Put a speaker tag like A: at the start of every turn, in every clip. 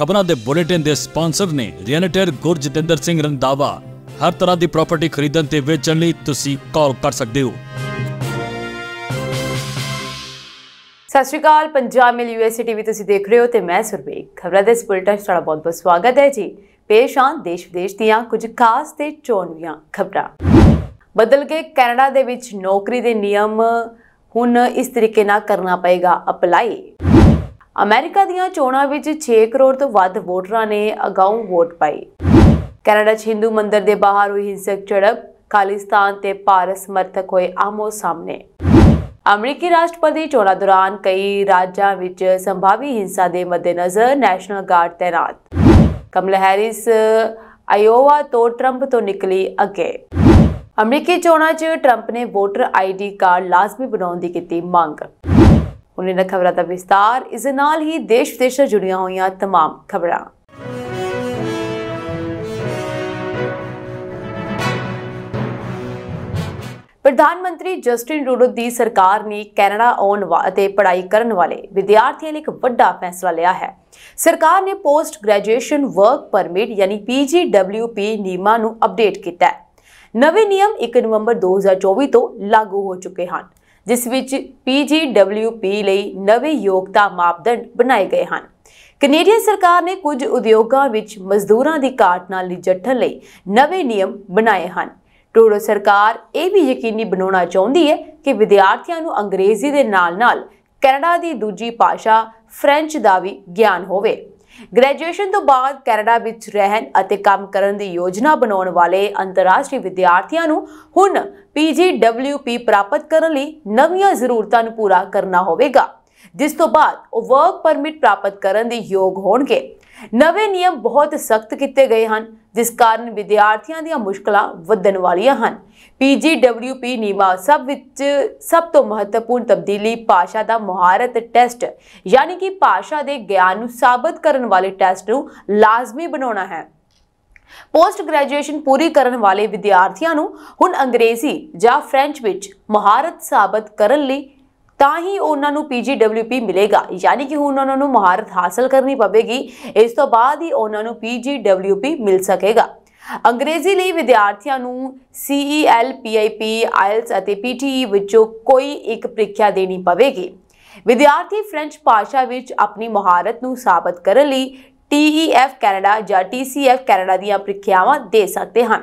A: ਖਬਰਾਂ ਦੇ ਬੁਲੇਟਿਨ ਦੇ ਸਪਾਂਸਰ ਨੇ ਰੀਅਲਟਰ ਗੁਰਜਤਿੰਦਰ ਸਿੰਘ ਰੰਦਾਵਾ ਹਰ ਤਰ੍ਹਾਂ ਦੀ ਪ੍ਰਾਪਰਟੀ ਖਰੀਦਣ ਤੇ ਵੇਚਣ ਲਈ ਤੁਸੀਂ ਕਾਲ ਕਰ ਸਕਦੇ ਹੋ ਸਤਿ ਸ਼੍ਰੀ ਅਕਾਲ ਪੰਜਾਬ ਮਿਲ ਯੂਐਸਏ ਟੀਵੀ ਤੁਸੀਂ ਦੇਖ ਰਹੇ ਹੋ ਤੇ ਮੈਂ ਸੁਰਬੀ ਖਬਰਾਂ ਦੇ ਇਸ ਬੁਲੇਟਿਨ 'ਚ ਤੁਹਾਡਾ ਬਹੁਤ-ਬਹੁਤ ਸਵਾਗਤ ਹੈ ਜੀ ਪੇਸ਼ ਆਂ ਦੇਸ਼ ਵਿਦੇਸ਼ ਦੀਆਂ ਕੁਝ ਖਾਸ ਤੇ ਚੋਣਵੀਆਂ ਖਬਰਾਂ ਬਦਲ ਕੇ ਕੈਨੇਡਾ ਦੇ ਵਿੱਚ ਨੌਕਰੀ ਦੇ ਨਿਯਮ ਹੁਣ ਇਸ ਤਰੀਕੇ ਨਾਲ ਕਰਨਾ ਪਏਗਾ ਅਪਲਾਈ ਅਮਰੀਕਾ ਦੀਆਂ ਚੋਣਾਂ ਵਿੱਚ 6 ਕਰੋੜ ਤੋਂ ਵੱਧ ਵੋਟਰਾਂ ਨੇ ਅਗਾਊਂ ਵੋਟ ਪਾਈ ਕੈਨੇਡਾ 'ਚ ਹਿੰਦੂ ਮੰਦਰ ਦੇ ਬਾਹਰ ਹੋਈ ਹਿੰਸਕ ਝੜਪ ਖਾਲਿਸਤਾਨ ਤੇ ਪਾਰਸ ਮਰਤਕ ਹੋਏ ਆਮੋ ਸਾਹਮਣੇ ਅਮਰੀਕੀ ਰਾਸ਼ਟਰਪਤੀ ਚੋਣਾਂ ਦੌਰਾਨ ਕਈ ਰਾਜਾਂ ਵਿੱਚ ਸੰਭਾਵੀ ਹਿੰਸਾ ਦੇ ਮੱਦੇਨਜ਼ਰ ਨੈਸ਼ਨਲ ਗਾਰਡ ਤੈਨਾਤ ਕਮਲ ਹੈਰਿਸ ਆਇਓਵਾ ਤੋਂ ਟਰੰਪ ਤੋਂ ਨਿਕਲੀ ਅੱਗੇ ਅਮਰੀਕੀ ਚੋਣਾਂ 'ਚ ਟਰੰਪ ਨੇ ਵੋਟਰ ਆਈਡੀ ਕਾਰਡ ਲਾਜ਼ਮੀ ਬਣਾਉਣ ਦੀ ਕੀਤੀ ਮੰਗ ਉਹਨਾਂ ਦੀਆਂ ਖਬਰਾਂ ਦਾ ਵਿਸਤਾਰ ਇਸ ਨਾਲ ਹੀ ਦੇਸ਼ ਵਿਦੇਸ਼ ਨਾਲ ਜੁੜੀਆਂ ਹੋਈਆਂ तमाम ਖਬਰਾਂ ਪ੍ਰਧਾਨ ਮੰਤਰੀ ਜਸਟਿਨ ਰੂਡੋ ਦੀ ਸਰਕਾਰ ਨੇ ਕੈਨੇਡਾ ਆਉਣ ਅਤੇ ਪੜ੍ਹਾਈ ਕਰਨ ਵਾਲੇ ਵਿਦਿਆਰਥੀਆਂ ਲਈ ਇੱਕ ਵੱਡਾ ਫੈਸਲਾ ਲਿਆ ਹੈ ਸਰਕਾਰ ਨੇ ਪੋਸਟ ਗ੍ਰੈਜੂਏਸ਼ਨ ਵਰਕ ਪਰਮਿਟ ਯਾਨੀ PGWP ਨਿਯਮਾਂ ਨੂੰ ਅਪਡੇਟ ਕੀਤਾ ਹੈ ਨਵੇਂ ਨਿਯਮ 1 ਨਵੰਬਰ 2024 ਤੋਂ ਲਾਗੂ ਹੋ ਚੁੱਕੇ ਹਨ ਜਿਸ ਵਿੱਚ PGWP ਲਈ ਨਵੇਂ ਯੋਗਤਾ ਮਾਪਦੰਡ ਬਣਾਏ ਗਏ ਹਨ ਕੈਨੇਡੀਅਨ ਸਰਕਾਰ ਨੇ ਕੁਝ ਉਦਯੋਗਾਂ ਵਿੱਚ ਮਜ਼ਦੂਰਾਂ ਦੀ ਘਾਟ ਨਾਲ ਨਿਜੱਠਣ ਲਈ ਨਵੇਂ ਨਿਯਮ ਬਣਾਏ ਹਨ ਟਰੂਡੋ ਸਰਕਾਰ ਇਹ ਵੀ ਯਕੀਨੀ ਬਣਾਉਣਾ ਚਾਹੁੰਦੀ ਹੈ ਕਿ ਵਿਦਿਆਰਥੀਆਂ ਨੂੰ ਅੰਗਰੇਜ਼ੀ ਦੇ ਨਾਲ-ਨਾਲ ਕੈਨੇਡਾ ਦੀ ਦੂਜੀ ਭਾਸ਼ਾ ਫ੍ਰੈਂਚ ਦਾ ਵੀ ਗਿਆਨ ਹੋਵੇ ਗ੍ਰੈਜੂਏਸ਼ਨ ਤੋਂ ਬਾਅਦ ਕੈਨੇਡਾ ਵਿੱਚ ਰਹਿਣ ਅਤੇ ਕੰਮ ਕਰਨ ਦੀ ਯੋਜਨਾ ਬਣਾਉਣ ਵਾਲੇ ਅੰਤਰਰਾਸ਼ਟਰੀ ਵਿਦਿਆਰਥੀਆਂ ਨੂੰ ਹੁਣ ਪੀਜੀਡਬਲਯੂਪੀ ਪ੍ਰਾਪਤ ਕਰਨ ਲਈ ਨਵੀਆਂ ਜ਼ਰੂਰਤਾਂ ਨੂੰ ਪੂਰਾ ਕਰਨਾ ਹੋਵੇਗਾ ਜਿਸ ਤੋਂ ਬਾਅਦ ਉਹ ਵਰਕ ਪਰਮਿਟ ਪ੍ਰਾਪਤ ਕਰਨ ਦੇ ਯੋਗ ਹੋਣਗੇ ਨਵੇਂ ਨਿਯਮ ਬਹੁਤ ਸਖਤ ਕੀਤੇ ਗਏ ਹਨ ਜਿਸ ਕਾਰਨ ਵਿਦਿਆਰਥੀਆਂ ਦੀਆਂ ਮੁਸ਼ਕਲਾਂ ਵਧਣ ਵਾਲੀਆਂ ਹਨ ਪੀਜੀਡਬਲਯੂਪੀ ਨਿਯਮਾਂ ਸਭ ਵਿੱਚ ਸਭ ਤੋਂ ਮਹੱਤਵਪੂਰਨ ਤਬਦੀਲੀ ਭਾਸ਼ਾ ਦਾ ਮੁਹਾਰਤ ਟੈਸਟ ਯਾਨੀ ਕਿ ਭਾਸ਼ਾ ਦੇ ਗਿਆਨ ਨੂੰ ਸਾਬਤ ਕਰਨ ਵਾਲੇ ਟੈਸਟ ਨੂੰ ਲਾਜ਼ਮੀ ਬਣਾਉਣਾ ਹੈ ਪੋਸਟ ਗ੍ਰੈਜੂਏਸ਼ਨ ਪੂਰੀ ਕਰਨ ਵਾਲੇ ਵਿਦਿਆਰਥੀਆਂ ਨੂੰ ਹੁਣ ਅੰਗਰੇਜ਼ੀ ਜਾਂ ਫ੍ਰੈਂਚ ਵਿੱਚ ਮਹਾਰਤ ਸਾਬਤ ਕਰਨ ਲਈ ਤਾਂ ਹੀ ਉਹਨਾਂ ਨੂੰ PGWP ਮਿਲੇਗਾ ਯਾਨੀ ਕਿ ਹੁਣ ਉਹਨਾਂ ਨੂੰ ਮਹਾਰਤ ਹਾਸਲ ਕਰਨੀ ਪਵੇਗੀ ਇਸ ਤੋਂ ਬਾਅਦ ਹੀ ਉਹਨਾਂ ਨੂੰ PGWP ਮਿਲ ਸਕੇਗਾ ਅੰਗਰੇਜ਼ੀ ਲਈ ਵਿਦਿਆਰਥੀਆਂ ਨੂੰ CEL, PIP, IELTS ਅਤੇ PTE ਵਿੱਚੋਂ ਕੋਈ ਇੱਕ ਪ੍ਰੀਖਿਆ ਦੇਣੀ ਪਵੇਗੀ ਵਿਦਿਆਰਥੀ ਫ੍ਰੈਂਚ ਭਾਸ਼ਾ ਵਿੱਚ ਆਪਣੀ ਮਹਾਰਤ ਨੂੰ ਸਾਬਤ ਕਰਨ ਲਈ TEF ਕੈਨੇਡਾ ਜਾਂ TCF ਕੈਨੇਡਾ ਦੀਆਂ ਪ੍ਰੀਖਿਆਵਾਂ ਦੇ ਸਕਦੇ ਹਨ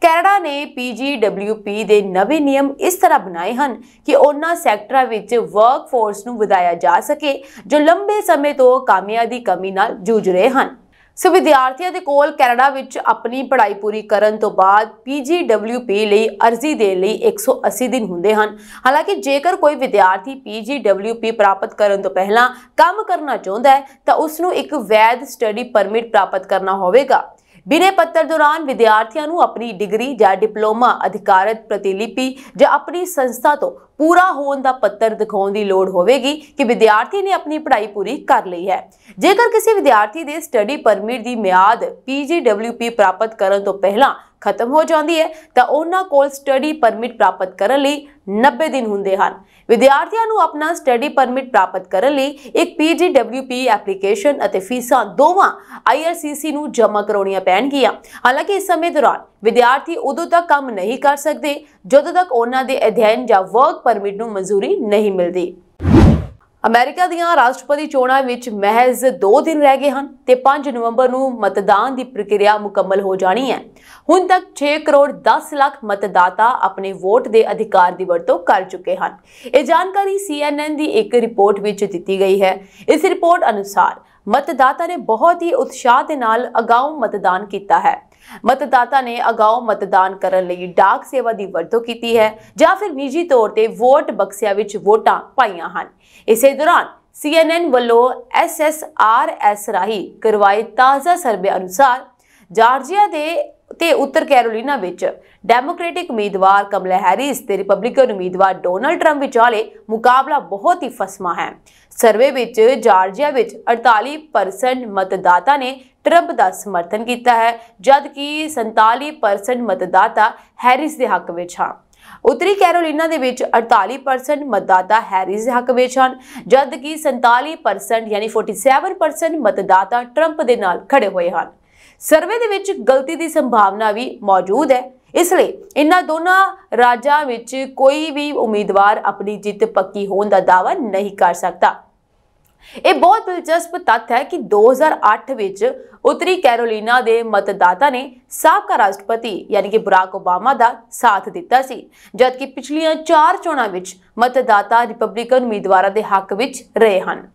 A: ਕੈਨੇਡਾ ਨੇ PGWP ਦੇ ਨਵੇਂ ਨਿਯਮ ਇਸ ਤਰ੍ਹਾਂ ਬਣਾਏ ਹਨ ਕਿ ਉਹਨਾਂ ਸੈਕਟਰਾਂ ਵਿੱਚ ਵਰਕਫੋਰਸ ਨੂੰ ਵਧਾਇਆ ਜਾ ਸਕੇ ਜੋ ਲੰਬੇ ਸਮੇਂ ਤੋਂ ਕਾਮਿਆਂ ਦੀ ਕਮੀ ਨਾਲ ਜੂਝ ਰਹੇ ਹਨ ਸੋ ਵਿਦਿਆਰਥੀਆਂ ਦੇ ਕੋਲ ਕੈਨੇਡਾ ਵਿੱਚ ਆਪਣੀ ਪੜ੍ਹਾਈ ਪੂਰੀ ਕਰਨ ਤੋਂ ਬਾਅਦ ਪੀਜੀਡਬਲਯੂਪੀ ਲਈ ਅਰਜ਼ੀ ਦੇਣ ਲਈ 180 ਦਿਨ ਹੁੰਦੇ ਹਨ ਹਾਲਾਂਕਿ ਜੇਕਰ ਕੋਈ ਵਿਦਿਆਰਥੀ ਪੀਜੀਡਬਲਯੂਪੀ ਪ੍ਰਾਪਤ ਕਰਨ ਤੋਂ ਪਹਿਲਾਂ ਕੰਮ ਕਰਨਾ ਚਾਹੁੰਦਾ ਹੈ ਤਾਂ ਉਸ ਨੂੰ ਇੱਕ ਵੈਧ ਸਟੱਡੀ ਪਰਮਿਟ ਪ੍ਰਾਪਤ ਕਰਨਾ ਹੋਵੇਗਾ ਬਿਨੇ ਪੱਤਰ ਦੌਰਾਨ ਵਿਦਿਆਰਥੀਆਂ ਨੂੰ ਆਪਣੀ ਡਿਗਰੀ ਜਾਂ ਡਿਪਲੋਮਾ ਅਧਿਕਾਰਤ ਪ੍ਰਤੀਲਿਪੀ ਜਾਂ ਆਪਣੀ ਸੰਸਥਾ ਤੋਂ ਪੂਰਾ ਹੋਣ ਦਾ ਪੱਤਰ ਦਿਖਾਉਣ ਦੀ ਲੋੜ ਹੋਵੇਗੀ ਕਿ ਵਿਦਿਆਰਥੀ ਨੇ ਆਪਣੀ ਪੜ੍ਹਾਈ ਪੂਰੀ ਕਰ ਲਈ ਹੈ ਜੇਕਰ ਕਿਸੇ ਵਿਦਿਆਰਥੀ ਦੇ ਸਟੱਡੀ ਪਰਮਿਟ ਦੀ ਮਿਆਦ PGWP ਪ੍ਰਾਪਤ ਕਰਨ ਤੋਂ ਪਹਿਲਾਂ ਖਤਮ ਹੋ ਜਾਂਦੀ ਹੈ ਤਾਂ ਉਹਨਾਂ ਕੋਲ ਸਟੱਡੀ ਪਰਮਿਟ ਪ੍ਰਾਪਤ ਕਰਨ ਲਈ 90 ਦਿਨ ਹੁੰਦੇ ਹਨ ਵਿਦਿਆਰਥੀਆਂ ਨੂੰ ਆਪਣਾ ਸਟੱਡੀ ਪਰਮਿਟ ਪ੍ਰਾਪਤ ਕਰਨ ਲਈ ਇੱਕ PGWP ਐਪਲੀਕੇਸ਼ਨ ਅਤੇ ਫੀਸਾਂ ਦੋਵਾਂ IRCC ਨੂੰ ਜਮ੍ਹਾਂ ਕਰਾਉਣੀਆਂ ਪੈਣਗੀਆਂ ਹਾਲਾਂਕਿ ਇਸ ਸਮੇਂ ਦੌਰਾਨ ਵਿਦਿਆਰਥੀ ਉਦੋਂ ਤੱਕ ਕੰਮ ਨਹੀਂ ਕਰ ਸਕਦੇ ਜਦੋਂ ਤੱਕ ਉਹਨਾਂ ਦੇ ਅਧਿਐਨ ਜਾਂ ਵਰਕ ਪਰਮਿਟ ਨੂੰ ਮਨਜ਼ੂਰੀ ਨਹੀਂ ਮਿਲਦੀ ਅਮਰੀਕਾ ਦੀਆਂ ਰਾਸ਼ਟਰਪਤੀ ਚੋਣਾਂ ਵਿੱਚ ਮਹਿਜ਼ 2 ਦਿਨ ਰਹਿ ਗਏ ਹਨ ਤੇ 5 ਨਵੰਬਰ ਨੂੰ ਮਤਦਾਨ ਦੀ ਪ੍ਰਕਿਰਿਆ ਮੁਕੰਮਲ ਹੋ ਜਾਣੀ ਹੈ ਹੁਣ ਤੱਕ 6 ਕਰੋੜ 10 ਲੱਖ ਮਤਦਾਤਾ ਆਪਣੇ ਵੋਟ ਦੇ ਅਧਿਕਾਰ ਦੀ ਵਰਤੋਂ ਕਰ ਚੁੱਕੇ ਹਨ ਇਹ ਜਾਣਕਾਰੀ CNN ਦੀ ਇੱਕ ਰਿਪੋਰਟ ਵਿੱਚ ਦਿੱਤੀ ਗਈ ਹੈ ਇਸ ਰਿਪੋਰਟ ਅਨੁਸਾਰ ਮਤਦਾਤਾ ਨੇ ਬਹੁਤ ਹੀ ਉਤਸ਼ਾਹ ਦੇ ਨਾਲ ਅਗਾਊਂ ਮਤਦਾਨ ਕੀਤਾ ਹੈ ਮਤਦਾਤਾ ਨੇ ਅਗਾਉ ਮਤਦਾਨ ਕਰਨ ਲਈ ਡਾਕ ਸੇਵਾ ਦੀ ਵਰਤੋਂ ਕੀਤੀ ਹੈ ਜਾਂ ਫਿਰ ਨਿੱਜੀ ਤੌਰ ਤੇ ਵੋਟ ਬਕਸਿਆਂ ਵਿੱਚ ਵੋਟਾਂ ਪਾਈਆਂ ਹਨ ਇਸੇ ਦੌਰਾਨ CNN ਵੱਲੋਂ SSRS ਰਾਹੀਂ ਕਰਵਾਏ ਤਾਜ਼ਾ ਸਰਵੇ ਅਨੁਸਾਰ ਜਾਰਜੀਆ ਦੇ ਤੇ ਉੱਤਰ ਕੈਰੋਲੀਨਾ ਵਿੱਚ ਡੈਮੋਕ੍ਰੈਟਿਕ ਉਮੀਦਵਾਰ ਕਮਲਾ ਹੈਰਿਸ ਤੇ ਰਿਪਬਲਿਕਨ ਉਮੀਦਵਾਰ ਡੋਨਲਡ ਟਰੰਪ ਵਿਚਾਲੇ ਮੁਕਾਬਲਾ ਬਹੁਤ ਹੀ ਫਸਮਾ ਹੈ ਸਰਵੇ ਵਿੱਚ ਜਾਰਜੀਆ ਵਿੱਚ 48% ਮਤਦਾਤਾ ਨੇ ਟਰੰਪ ਦਾ ਸਮਰਥਨ ਕੀਤਾ ਹੈ ਜਦ ਕਿ 47% ਮਤਦਾਤਾ ਹੈਰਿਸ ਦੇ ਹੱਕ ਵਿੱਚ ਹਨ ਉੱਤਰੀ ਕੈਰੋਲੀਨਾ ਦੇ ਵਿੱਚ 48% ਮਤਦਾਤਾ ਹੈਰਿਸ ਦੇ ਹੱਕ ਵਿੱਚ ਹਨ ਜਦ ਕਿ 47% ਯਾਨੀ 47% ਮਤਦਾਤਾ ਟਰੰਪ ਦੇ ਨਾਲ ਖੜੇ ਹੋਏ ਹਨ ਸਰਵੇ ਦੇ ਵਿੱਚ ਗਲਤੀ ਦੀ ਸੰਭਾਵਨਾ ਵੀ ਮੌਜੂਦ ਹੈ ਇਸ ਲਈ ਇਹਨਾਂ ਦੋਨਾਂ ਰਾਜਾਂ ਵਿੱਚ ਕੋਈ ਵੀ ਉਮੀਦਵਾਰ ਆਪਣੀ ਜਿੱਤ ਪੱਕੀ ਹੋਣ ਦਾ ਦਾਅਵਾ ਨਹੀਂ ਕਰ ਸਕਦਾ ਇਹ ਬਹੁਤ ਦਿਲਚਸਪ ਤੱਥ ਹੈ ਕਿ 2008 ਵਿੱਚ ਉਤਰੀ ਕੈਰੋਲੀਨਾ ਦੇ ਮਤਦਾਤਾ ਨੇ ਸਾਬਕਾ ਰਾਸ਼ਟਰਪਤੀ ਯਾਨੀ ਕਿ ਬਰਾਕ ਓਬਾਮਾ ਦਾ ਸਾਥ ਦਿੱਤਾ ਸੀ ਜਦਕਿ ਪਿਛਲੀਆਂ 4 ਚੋਣਾਂ ਵਿੱਚ ਮਤਦਾਤਾ ਰਿਪਬਲਿਕਨ ਉਮੀਦਵਾਰਾਂ ਦੇ ਹੱਕ ਵਿੱਚ ਰਹੇ ਹਨ